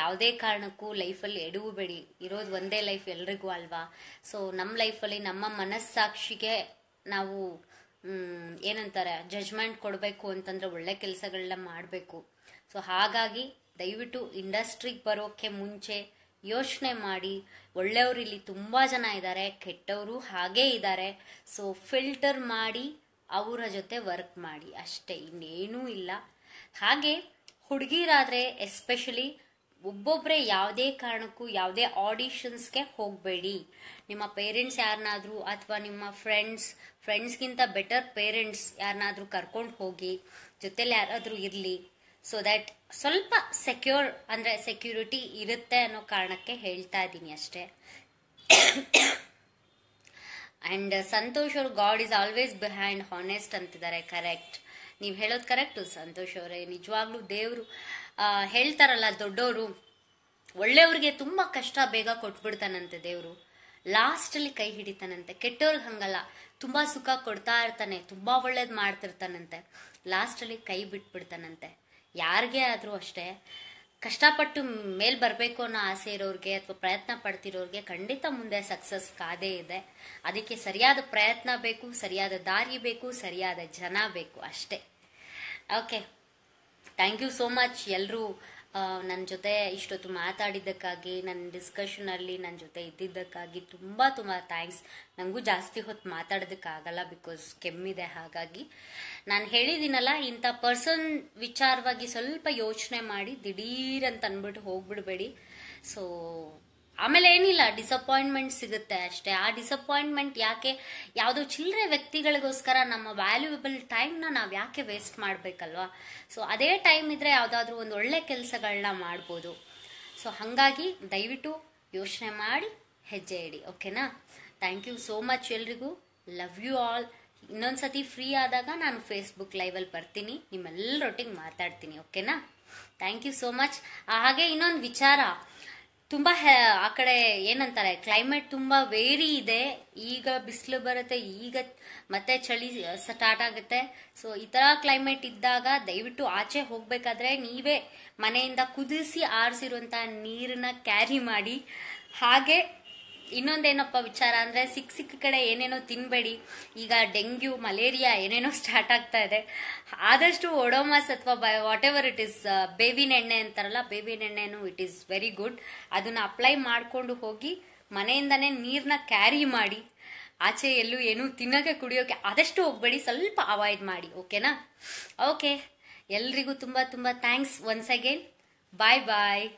ಯಾವುದೇ ಕಾರಣಕ್ಕೂ ಲೈಫಲ್ಲಿ ಬೇಡಿ ಇರೋದು ಒಂದೇ ಲೈಫ್ ಎಲ್ರಿಗೂ ಅಲ್ವಾ ಸೊ ನಮ್ಮ ಲೈಫಲ್ಲಿ ನಮ್ಮ ಮನಸ್ಸಾಕ್ಷಿಗೆ ನಾವು ಏನಂತಾರೆ ಜಜ್ಮೆಂಟ್ ಕೊಡಬೇಕು ಅಂತಂದ್ರೆ ಒಳ್ಳೆ ಕೆಲಸಗಳನ್ನ ಮಾಡಬೇಕು ಸೊ ಹಾಗಾಗಿ ದಯವಿಟ್ಟು ಇಂಡಸ್ಟ್ರಿಗೆ ಬರೋಕ್ಕೆ ಮುಂಚೆ ಯೋಚನೆ ಮಾಡಿ ಒಳ್ಳೆಯವರು ಇಲ್ಲಿ ತುಂಬ ಜನ ಇದ್ದಾರೆ ಕೆಟ್ಟವರು ಹಾಗೇ ಇದ್ದಾರೆ ಸೊ ಫಿಲ್ಟರ್ ಮಾಡಿ ಅವರ ಜೊತೆ ವರ್ಕ್ ಮಾಡಿ ಅಷ್ಟೇ ಇನ್ನೇನೂ ಇಲ್ಲ ಹಾಗೆ ಹುಡುಗಿರಾದರೆ ಎಸ್ಪೆಷಲಿ ಒಬ್ಬೊಬ್ಬರೇ ಯಾವುದೇ ಕಾರಣಕ್ಕೂ ಯಾವುದೇ ಆಡಿಷನ್ಸ್ಗೆ ಹೋಗಬೇಡಿ ನಿಮ್ಮ ಪೇರೆಂಟ್ಸ್ ಯಾರನ್ನಾದರೂ ಅಥವಾ ನಿಮ್ಮ ಫ್ರೆಂಡ್ಸ್ ಫ್ರೆಂಡ್ಸ್ಗಿಂತ ಬೆಟರ್ ಪೇರೆಂಟ್ಸ್ ಯಾರನ್ನಾದರೂ ಕರ್ಕೊಂಡು ಹೋಗಿ ಜೊತೆಲಿ ಯಾರಾದರೂ ಇರಲಿ ಸೊ ದಟ್ ಸ್ವಲ್ಪ ಸೆಕ್ಯೂರ್ ಅಂದ್ರೆ ಸೆಕ್ಯೂರಿಟಿ ಇರುತ್ತೆ ಅನ್ನೋ ಕಾರಣಕ್ಕೆ ಹೇಳ್ತಾ ಇದ್ದೀನಿ ಅಷ್ಟೇ ಅಂಡ್ ಸಂತೋಷ್ ಅವ್ರು God is always behind honest ಅಂತಿದ್ದಾರೆ ಕರೆಕ್ಟ್ ನೀವು ಹೇಳೋದು ಕರೆಕ್ಟು ಸಂತೋಷ್ ಅವರೇ ನಿಜವಾಗ್ಲೂ ದೇವರು ಹೇಳ್ತಾರಲ್ಲ ದೊಡ್ಡವರು ಒಳ್ಳೆಯವ್ರಿಗೆ ತುಂಬ ಕಷ್ಟ ಬೇಗ ಕೊಟ್ಬಿಡ್ತಾನಂತೆ ದೇವರು ಲಾಸ್ಟಲ್ಲಿ ಕೈ ಹಿಡಿತಾನಂತೆ ಕೆಟ್ಟವ್ರಿಗೆ ಹಂಗಲ್ಲ ತುಂಬ ಸುಖ ಕೊಡ್ತಾ ಇರ್ತಾನೆ ತುಂಬ ಒಳ್ಳೇದು ಮಾಡ್ತಿರ್ತಾನಂತೆ ಲಾಸ್ಟಲ್ಲಿ ಕೈ ಬಿಟ್ಬಿಡ್ತಾನಂತೆ ಯಾರಿಗೆ ಆದರೂ ಅಷ್ಟೇ ಕಷ್ಟಪಟ್ಟು ಮೇಲ್ ಬರಬೇಕು ಅನ್ನೋ ಆಸೆ ಇರೋರಿಗೆ ಅಥವಾ ಪ್ರಯತ್ನ ಪಡ್ತಿರೋರಿಗೆ ಖಂಡಿತ ಮುಂದೆ ಸಕ್ಸಸ್ ಕಾದೇ ಇದೆ ಅದಕ್ಕೆ ಸರಿಯಾದ ಪ್ರಯತ್ನ ಬೇಕು ಸರಿಯಾದ ದಾರಿ ಬೇಕು ಸರಿಯಾದ ಜನ ಬೇಕು ಅಷ್ಟೇ okay thank you so much ಎಲ್ಲರೂ ನನ್ನ ಜೊತೆ ಇಷ್ಟೊತ್ತು ಮಾತಾಡಿದ್ದಕ್ಕಾಗಿ ನನ್ನ ಡಿಸ್ಕಷನಲ್ಲಿ ನನ್ನ ಜೊತೆ ಇದ್ದಿದ್ದಕ್ಕಾಗಿ ತುಂಬ ತುಂಬ ಥ್ಯಾಂಕ್ಸ್ ನನಗೂ ಜಾಸ್ತಿ ಹೊತ್ತು ಮಾತಾಡೋದಕ್ಕಾಗಲ್ಲ ಬಿಕಾಸ್ ಕೆಮ್ಮಿದೆ ಹಾಗಾಗಿ ನಾನು ಹೇಳಿದ್ದೀನಲ್ಲ ಇಂಥ ಪರ್ಸನ್ ವಿಚಾರವಾಗಿ ಸ್ವಲ್ಪ ಯೋಚನೆ ಮಾಡಿ ಅಂತ ಅಂದ್ಬಿಟ್ಟು ಹೋಗ್ಬಿಡಬೇಡಿ ಸೊ ಆಮೇಲೆ ಏನಿಲ್ಲ ಡಿಸಪಾಯಿಂಟ್ಮೆಂಟ್ ಸಿಗುತ್ತೆ ಅಷ್ಟೇ ಆ ಡಿಸಪಾಯಿಂಟ್ಮೆಂಟ್ ಯಾಕೆ ಯಾವುದೋ ಚಿಲ್ಲರೆ ವ್ಯಕ್ತಿಗಳಿಗೋಸ್ಕರ ನಮ್ಮ ವ್ಯಾಲ್ಯೂಯಬಲ್ ಟೈಮ್ನ ನಾವು ಯಾಕೆ ವೇಸ್ಟ್ ಮಾಡಬೇಕಲ್ವಾ ಸೊ ಅದೇ ಟೈಮ್ ಇದ್ದರೆ ಯಾವುದಾದ್ರೂ ಒಂದು ಒಳ್ಳೆ ಕೆಲಸಗಳನ್ನ ಮಾಡ್ಬೋದು ಸೊ ಹಾಗಾಗಿ ದಯವಿಟ್ಟು ಯೋಚನೆ ಮಾಡಿ ಹೆಜ್ಜೆ ಇಡಿ ಓಕೆನಾ ಥ್ಯಾಂಕ್ ಯು ಸೋ ಮಚ್ ಎಲ್ರಿಗೂ ಲವ್ ಯು ಆಲ್ ಇನ್ನೊಂದು ಸತಿ ಫ್ರೀ ಆದಾಗ ನಾನು ಫೇಸ್ಬುಕ್ ಲೈವಲ್ಲಿ ಬರ್ತೀನಿ ನಿಮ್ಮೆಲ್ಲರೊಟ್ಟಿಗೆ ಮಾತಾಡ್ತೀನಿ ಓಕೆನಾ ಥ್ಯಾಂಕ್ ಯು ಸೋ ಮಚ್ ಹಾಗೆ ಇನ್ನೊಂದು ವಿಚಾರ ತುಂಬ ಆ ಕಡೆ ಏನಂತಾರೆ ಕ್ಲೈಮೇಟ್ ತುಂಬ ವೇರಿ ಇದೆ ಈಗ ಬಿಸಿಲು ಬರುತ್ತೆ ಈಗ ಮತ್ತೆ ಚಳಿ ಸ್ಟಾರ್ಟ್ ಆಗುತ್ತೆ ಸೊ ಈ ಥರ ಕ್ಲೈಮೇಟ್ ಇದ್ದಾಗ ದಯವಿಟ್ಟು ಆಚೆ ಹೋಗಬೇಕಾದ್ರೆ ನೀವೇ ಮನೆಯಿಂದ ಕುದಿಸಿ ಆರಿಸಿರುವಂತಹ ನೀರನ್ನ ಕ್ಯಾರಿ ಮಾಡಿ ಹಾಗೆ ಇನ್ನೊಂದೇನಪ್ಪ ವಿಚಾರ ಅಂದರೆ ಸಿಕ್ಕ ಸಿಕ್ಕ ಕಡೆ ಏನೇನೋ ತಿನ್ನಬೇಡಿ ಈಗ ಡೆಂಗ್ಯೂ ಮಲೇರಿಯಾ ಏನೇನೋ ಸ್ಟಾರ್ಟ್ ಆಗ್ತಾ ಇದೆ ಆದಷ್ಟು ಒಡೋಮಾಸ್ ಅಥವಾ by whatever it is ಬೇವಿನ ಎಣ್ಣೆ ಅಂತಾರಲ್ಲ ಬೇವಿನ ಎಣ್ಣೆನೂ ಇಟ್ ಈಸ್ ವೆರಿ ಗುಡ್ ಅದನ್ನು ಅಪ್ಲೈ ಮಾಡಿಕೊಂಡು ಹೋಗಿ ಮನೆಯಿಂದನೇ ನೀರನ್ನ ಕ್ಯಾರಿ ಮಾಡಿ ಆಚೆ ಎಲ್ಲೂ ಏನೂ ತಿನ್ನೋಕೆ ಕುಡಿಯೋಕೆ ಆದಷ್ಟು ಹೋಗಬೇಡಿ ಸ್ವಲ್ಪ ಅವಾಯ್ಡ್ ಮಾಡಿ ಓಕೆನಾ ಓಕೆ ಎಲ್ರಿಗೂ ತುಂಬ ತುಂಬ ಥ್ಯಾಂಕ್ಸ್ ಒನ್ಸ್ ಅಗೇನ್ ಬಾಯ್ ಬಾಯ್